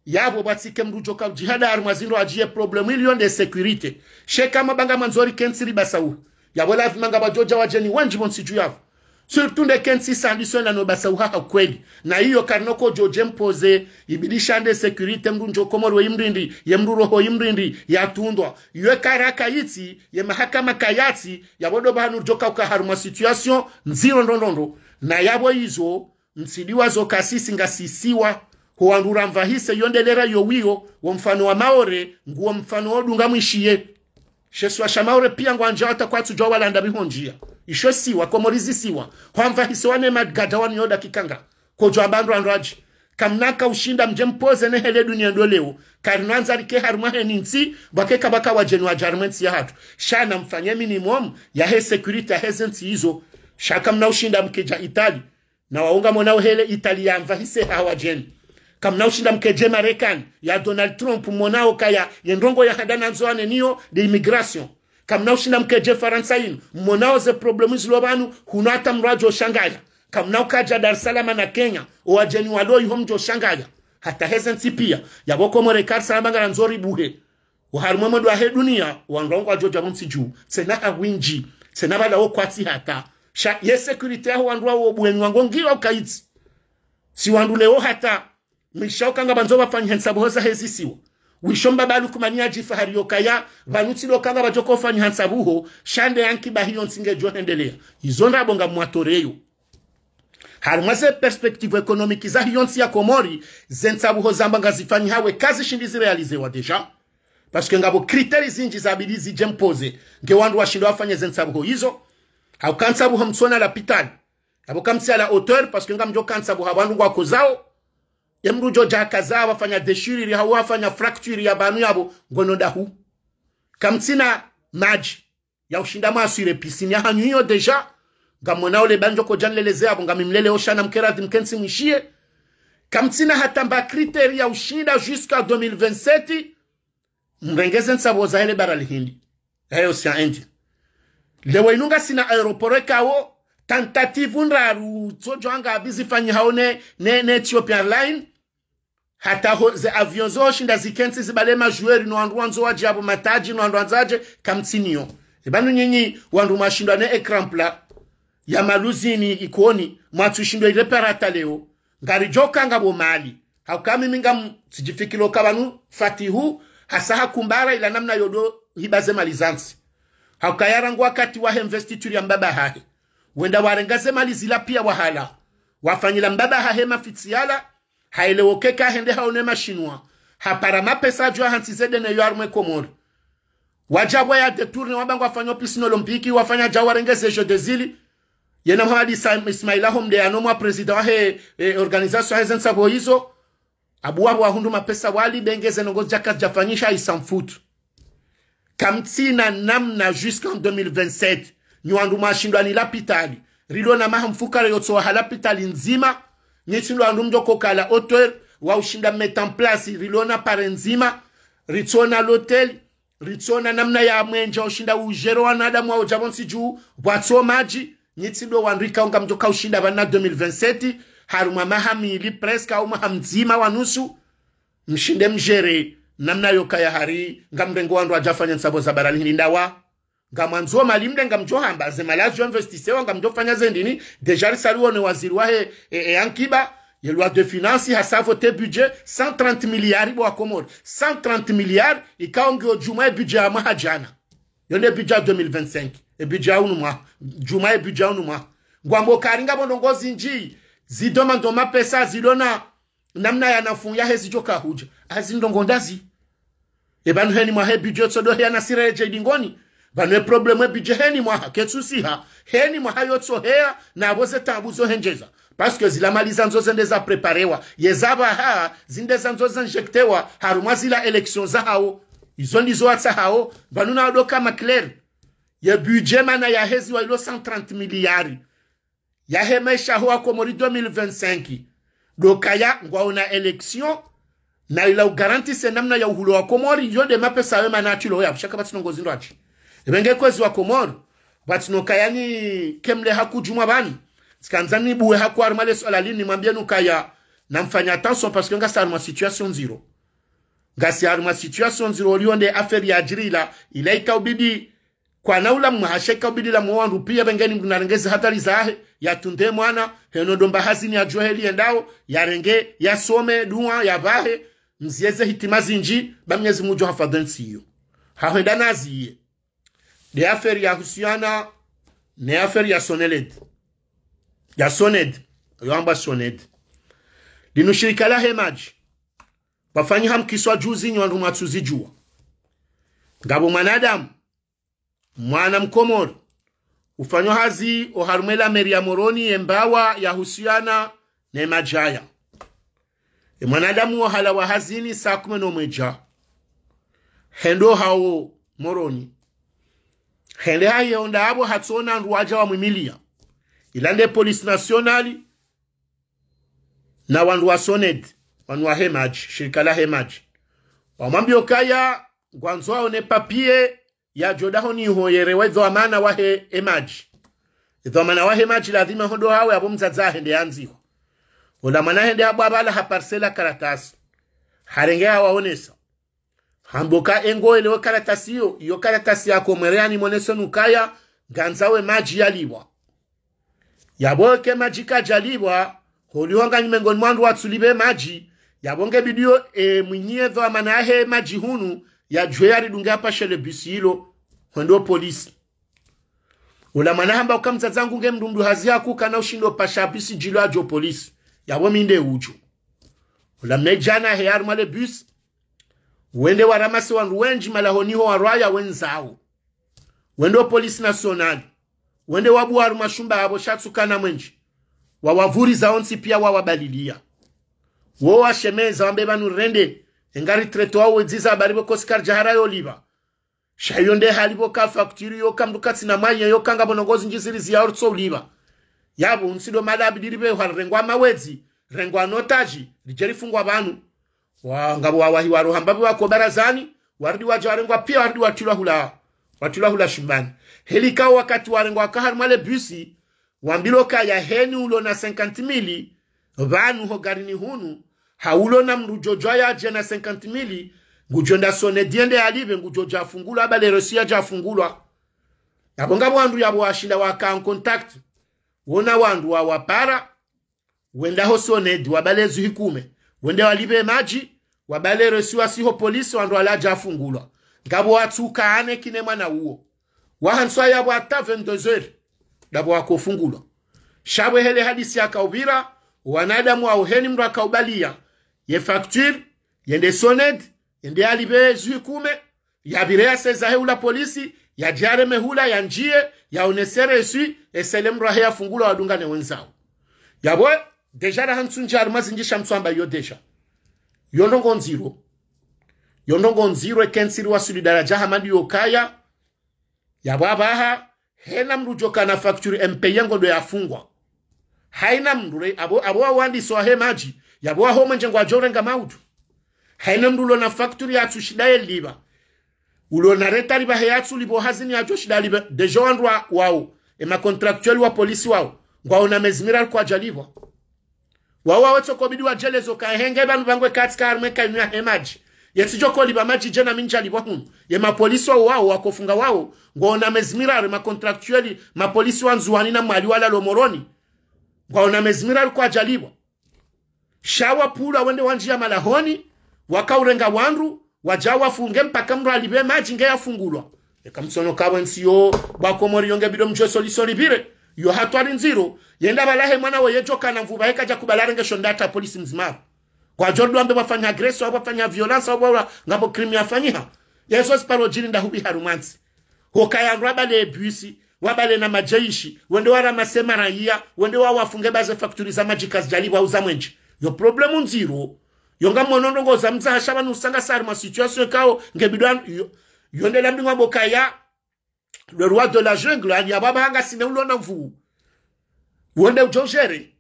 yavo ka jihada ar mazindo ajiye problemu ili nde sekurite shekama banga manzori kensiri yabo yavo manga bajoja wajeni wanjibonsi juu yavo surtunde kensi sandiswe na nobasa uhaha kweli na iyo karinoko joje mpoze ibidishande sekurite njo komoro imrindi ye mru roho imrindi ya tundwa ywe karaka yitsi ye mahakama kayatsi yabodo bahanu joka uka ukaharuma situation nziro ndondondo na yabo izo nsidiwa zo kasisi ngasisiwa huwandura mvahise yondelera yowiyo wa mfano wa maore nguwa mfano wodunga mwishiye sheswasha shamaore pia ngwanja watakwatsujowa walanda bihonjia isho siwa komorizi siwa hwamva hisiwane magata yoda kikanga kojo abandu andraji kamnaka ushinda mje mpoze ne hele dunia ndolewo karinanza rike harumahe ninti bwake kabaka wa jenwa jarments ya hatu shana mfanye minimum ya he security ya hezensi hizo shaka mna ushinda mkeja itali na waunga mwona uhele itali ya mva hise hawa jeni kamna ushinda mkeje marekani ya donald trump mwona uka ya yendrongo ya hadana nzoane niyo de immigration kamnao shinamkeje faransayin monao ze problemis lo banu huno tam rajo shangaya kamnao ukaja dar salama na kenya owajeni waloi homjo shangaya hata hezensi pia yaboko morekar salama ngara nzori buhe uharumwe mwedu ahe dunia wanrongo ajoja mumsi juu tsena awinji tsena bada wo kwati hata sha ye sekurite aho wandwa wo bwenyu wango ngiwa ukaitsi si wandule wo hata mishauka ngaba nzoba fanya hezi siwa wishomba balu kumania jifa hariyokaya vanutsilo kava hansa buho shande yanki bahiyo nsinge johendelea izo ndabonga mwatoreyo hari mwese perspektive ekonomiki za hiyo nsi ya komori zensa buho zamba ngazifanyi hawe kazi shindi wa deja paske ngabo kriteri zinji za zije jempoze nge wandu washindi wafanye zensavuho izo buho mtsona la pitani abo kamsi ala auteur paske ngamjo kansavuho abandu wakozao yamru jo jakaza wafanya deshiriri hau wafanya fracture ya banu yabo ngono dahu kamtina maji ya ushinda maswire pisini ya hanyu hiyo deja gamona ole banjo ko janleleze yabo ngamimlele na mkera dimkensi mishie kamtina hatamba kriteria ya ushinda jusqu'à 2027 mrengeze nsabo za ile bara lihindi hayo sia enje lewe inunga sina aeropore kawo tentative nraru tsojo anga bizifanya haone ne, ne Ethiopian line hata hatahoze avion zoshinda zikensi zibale majueri no andu anzo waje apo mataji no andu anzaje kamtsinio zibanu nyinyi wandu mashindwa ne ekrampla ya maluzini ikoni mwatu shindwa ile parata leo ngari joka ngabo mali hakami minga sijifikilo kabanu fatihu hasa hakumbara ila namna yodo hibaze mali zansi ngwa kati wa investiture ya mbaba hahe wenda warengaze mali zila pia wahala wafanyila mbaba hahe mafitsiala haile hailewoke hende haone mashinwa hapara mapesa jua hansi zede ne yar mwe komoro wajabwa ya detourne wabango wafanya pisine olimpiki wafanya jawa jeux de dezili yena mwadi ismaila homde ano mwa president he eh, organisation zensa sabo hizo abu wabu wa hundu mapesa wali bengeze nongo jaka jafanyisha isamfutu kamtsina namna jusqu'en 2027 nywandu mwashindwa ni lapitali rilona maha mfukara yotsowa halapitali nzima nyi silwandu mjokokala hotel waushinda mmeta mplasi riliona pare nzima ritsona lhotel ritsona namna ya mwenja ushinda ujero wa nadamu wa jabo nsiju bwatso maji nyitsido wanrika unga mjoka ushinda bana 2027 harumwa mahamili preska au mahamzima wanusu mshinde mjere namna yoka ya hari nga mrengo wandu ajafanya nsabo za baralini ndawa ngamwanzi malimle ngamjohambaze malazi yoinvestiseo ngamjofanya zendini deja lisaliwone waziri wahe eyankiba e, ye loi de finance hasa vote budget 130 milliards bo komori 130 milliards ikaongeo juma e budget ya mwaha jana yone budget 2025 e budget unu unumwa juma e budget ya unumwa ngwambo karinga bondongozi nji zidomando mapesa zilona namna ya yanafun yahe zijokahuja ndazi ebanu eh heni mwahe budget sodo sodohe yanasireje idingoni vane problemu ebije heni mwaha ketsusiha heni mwaha yotsoheya navo zetambu zohenjeza paske zila mali zanzo zende zapreparewa yezavaha zinde zanzo zanjektewa harumwa zila eleksion zahawo izo ndizo atsahawo vanu nadoka maclaire ye budget mana yaheziwa ilo 130 miliari miliyari yahemeshaho akomori 2025 doka dokaya ngwaona eleksion na ila ugaranti senamna ya uhulo wako mori yode dema pesa wema natilo ya kushaka batsinongozi ndo achi kwezi wa komoro bati nokayani kemle hakujumwa bani sikanza nibuwe hakwarima leso alalini mwambie nukaya namfanya tanso parce que ngasa arma situation zero ngasi arma situation zero lionde affaire ya ajirila ilaika ubidi kwa naula mwahasheka ubidi la mwandu pia bengeni mnarengeze hatari zahe ya tunde mwana heno domba hazini ya joheli endao ya renge yarenge yasome dua yabahe mzieze hitimazi nji bamyezi mujo hafadhensi hafadhensiyo hahwenda naziye de aferi ya kuhusiana ne aferi ya Soneled ya Soned yoamba Soned lino shirika la hemaji bafanyi hamkiswa juzi nyi wandu mwatsuzijua ngabo mwanadamu mwana mkomori ufanyo hazi oharumela meri ya moroni embawa yahusiana nemajaya emwanadamu ohala wa hazini saa kumi nomweja hendo hao moroni haye onda abo hatsona ndu wa mwimilia. ilande polisi nasionali na wandu soned, wanu hemaji shirika la hemaji wamwambio kaya gwanzoa one papie ya jodaho yajodaho nihoyere wedhoamana wahe emaji idhomana wahe maji lazima hondo hawe abo mzadza hende anziho ola mwana hende abo abala haparsela karatasi harenge onesa hamboka engoelewe karatasi yo iyo karatasi yakomwereani moneso nukaya ganzawe maji yalibwa yaboke maji kajalibwa holihongani mengoni mwandu watsulibe maji yabonge bidio e, mwinyiedho amana ahe maji hunu yajwe yaridunge apashele bisi hilo hwendo polisi ula mwanahamba ukamza zangu nge mndundu hazi hakuka kana ushindo pasha bisi jilo ajo polisi yabo minde ujo ula mnejana heyarumale bisi wende waramasi wandu wenji malahoniho warwaya wenzawo wende polisi nasionali wende wabuwaru mashumba avo shatsukana mwenji wawavurizawo nsi pia wawabalilia wo washemeza wambe vanu rende engari treto wawo wedziza abari vokosikari jahara yoliva shaiyo nde halivo ka fakturi yo kamdu katsina mwanya yo kanga vonongozi njisirizi yawo ritsouliva yavo unsido madabi diri vehwari mawedzi rengwa notaji rije rifungwa wa ngabo wawahi warohamba bako barazani wardi wajarengwa pia wardi watulwa hula watulwa hula shumbani helika wakati warengwa kahar mwale busi wambiloka kaya heni ulo na 50 mili vanu garini hunu haulo na mrujojwa ya yaje na 50 mili ngujonda sone diende alive ngujoja afungulwa abalerosi yaje afungulwa nabo ngabo wandu yabo waka wakan contact wona wandu wa wapara wawapara wendaho sonedi wabalezuhi kume wende walive maji wabale wabaleresiwa siho polisi wandu alajafungulwa ngabo watsukane kine mwana uo wahanswa yabo ata 22 dabo wakofungulwa shabwe hele hadisi akaubira wanadamu auheni mndu akaubalia ye facture yende soned yende alibe zui kume ya birea seza heula polisi ya jare mehula ya njie ya yaonesere esui esele mndu ahe yafungulwa wadungane wenzao yabwe deja rahansunja arumazinjisha mtswamba iyo deja yondongo yondongonziro yondongonziro ekensiri wasuli daraja hamadi yokaya yabwabaha hena mndu jokana empe yango ngodo yafungwa haina mndu re abo abo wawandiswa he maji yabo aho mwenjengo ajorenga maudu haina mndu lona fakturi facture yatsu shida reta liba he heyatsu libo hazini yacho shida liba dejo andwa wao ema contractuel wa polisi wao ngwaona mezimira kwa jalibwa wawa wa jelezo henge ba bangwe katika armwe kainywa hemaji joko liba maji jena minja libohum ye mapolisi wao wao wakofunga wao mezmira mezimirare makontraktueli mapolisi wa wanzuwani na mwali wala lomoroni mezmira mezimirare kwajalibwa shawa pula wende wanjia malahoni wakaurenga wanru wajawa funge mpaka mndu alibe maji ngeyafungulwa ekamsono kabwe nsiyo bwakomori yonge bido mjoso bire yo hatwari nziro yenda balahe mwana wa we yejokana mvuba hekaja kubalare ngesho ndata polisi mzimaho kwa jordu ambe wafanya agresi, au wafanya violansa, au bora ngabo krimi afanyiha yeso sparo jiri hubi harumansi Hukaya bale ebuisi, wabale na majeishi wende wala masema raia wende wala wafunge baze fakturi za magic azjali wa uza mwenji. yo problemu nziro yonga mwonondo ngoza mza hashaba nusanga sari ma situation kao yonde lambi mbingwa kaya, le roi de la jungle anyababanga sineulona mvuu wonde ujonjere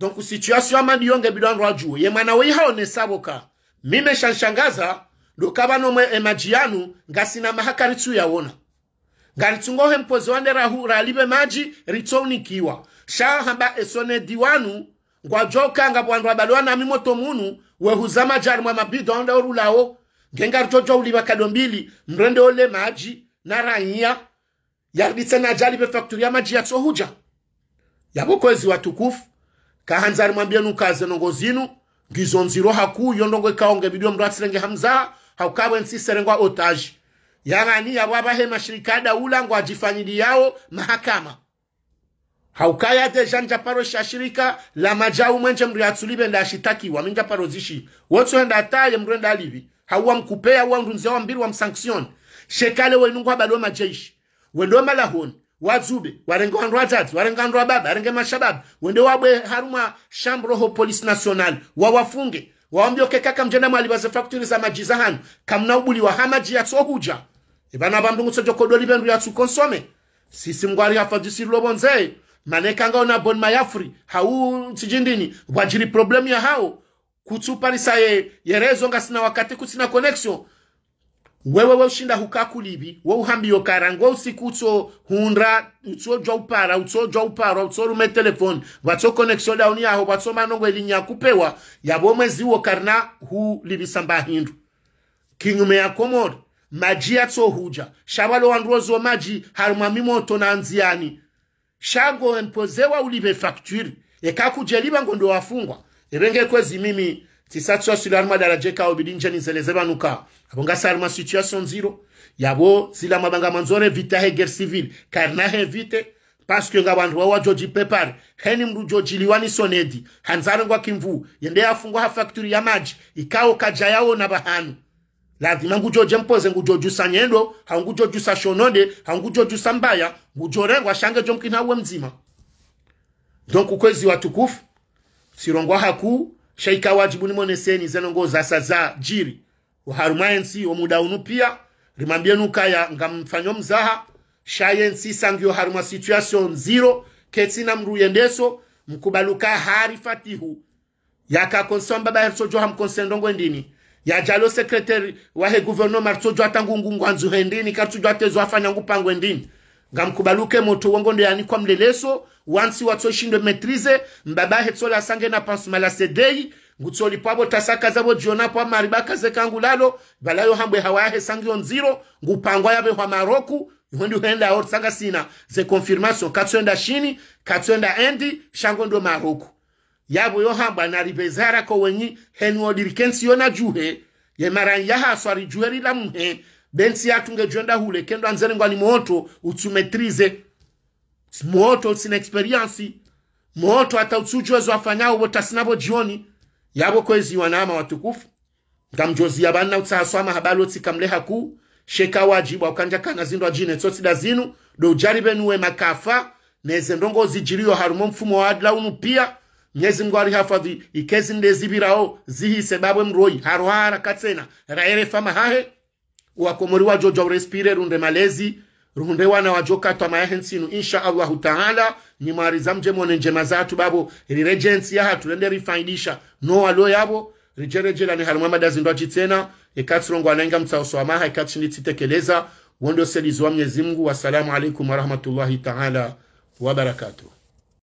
donc situation amandi yonge bidwanrwa juo ye mwana weihaone saboka mime shanshangaza lukaba nomwe emaji yanu ngasina mahaka ritsu yawona ngaritsungohe mpozi wane rahu ralibe maji ritsonikiwa hamba esone diwanu joka ngwajoka ngabwandu abaliwa nami moto munu wehuzama jari mwa mabido onde orulawo ngenga ritojo uliba uliwa kadombili mrende ole maji na raia yarditse na ajali prefecture y'amaji ya maji huja Tsohuja yabukwezi watukufu kahanza arimwambie nukaze nongo zinu ngizo nziro hakuyo ndongo ikaonge bidio mratsilenge hamza haukawe nsiserengwa otage yang'ani yabo abahe mashirika ya daula ngo jifanyidi yao mahakama haukaya deja njaparo sha shirika la majau mwenje mri atsulibe nda wa minja paro zishi wotso enda ataye mrenda alivi hauwa mkupea uwa ndunzi wa mbiri wa msanksioni shekale wenungwa bado majeishi wende wamalahoni wadzube warenga wanthu atatu warenga wanthu ababa arenge mashababu wende wabwe harumwa shambroho polisi national wawafunge wawambioke kaka mjenda mwali baze factory za maji za hanu kamna ubuliwa hamaji yatsohuja ivana vamndungutso jokodoli ya tsukonsome sisi mngwari hafadzisirilo vonzeye manekanga ona bon mayafri hau tsijindini wajiri problemu ya hao kutsuparisaye yerezonga sina wakati kusina connection wewe we ushinda huka kulibi we uhambiyo karangwe usiku utso hundra utso jwa upara utso jwa upara utso rume telefoni watso connection down yaho watso manongo elinya kupewa yabo mwezi wo karna hu libi samba hindu kinyume ya komori maji yatso huja shabalo wanrozo maji harumami mimoto na nziani shango empozewa ulibe fakturi ekakujeliba ngo ndo wafungwa ebenge kwezi mimi tisatso sularu daraje kao bidinje nizeleze banuka abo ngasaruma situation zero yabo zila mabanga manzore he guerre civile he vite paske nga bantu wa joji pepar heni mru joji liwani sonedi hanzare ngwa kimvu yende yafungwa ha factory ya maji ikao kaja yao na bahanu lazima ngujoje mpoze ngujojusa nyendo haungujojusa shonode haungujojusa mbaya ngujorengwa shange jo uwe mzima donc ukwezi watukufu sirongwa haku shaika wajibu nimoneseni zenongo za saza jiri oharumwensi omudaunu pia rimambie ya ngamfanyo mzaha shayensi sangio haruma situation zero ketsina mruyendeso mkubaluka hari fatihu baba yakakonsomba ham konsendongo ndini ya yajalo sekretari wahe jo atangu ngungu anzu hendini katu jo atezo afanya ngupango ndini ngamkubaluke moto wongo ndo yani kwa mleleso wansi watsoshindo metrize mbaba hetsola sange na pansuma la sedei ngutsoli pabwo tasakazabwo jionapo amali bakaze kangu lalo balayo hambwe hawayahe sangiyo nziro ngupangwa yabe hwa maroku ihwo ndihenda awo tsanga sina ze confirmation katsoenda shini katsoenda endi shango ndo maroku yabo yo yohambwa na ribezara ko wenyi henwodirikensi yona juhe ye mara ya haswari yahaswa rijuhe mhe bensi yatunge juenda hule kendo anzere ngwa ni moto utsumetrize moto sina experience moto hata utsujwezo afanyao botasinabo jioni yabo kwezi wanama watukufu ngamjozia banna utsahaswama habari otsikamleha ku sheka wajibu akanja kana zindwa jine zinu do ujari makafa neze ndongo zijiriyo harumo mfumo wa adla unu pia Mwenyezi Mungu alihafadhi ikezi ndezibirao zihise sebabwe mroi haruhara katsena raere fama hahe uwakomoriwa jojo respire runde malezi ruhunde wana wajoka twama yahensinu insha allahu taala nyimwarizamje mone njema zatu babo rirejensi yaha tulende rifaidisha no walo yabo rijerejelani hali mwamada zindwaji tena ikatsilongo anenga mtsaoso amaha ikatshinditsitekeleza wondoselizi wa mwenyezi mungu wassalamu alaikum warahmatullahi taala wabarakatuh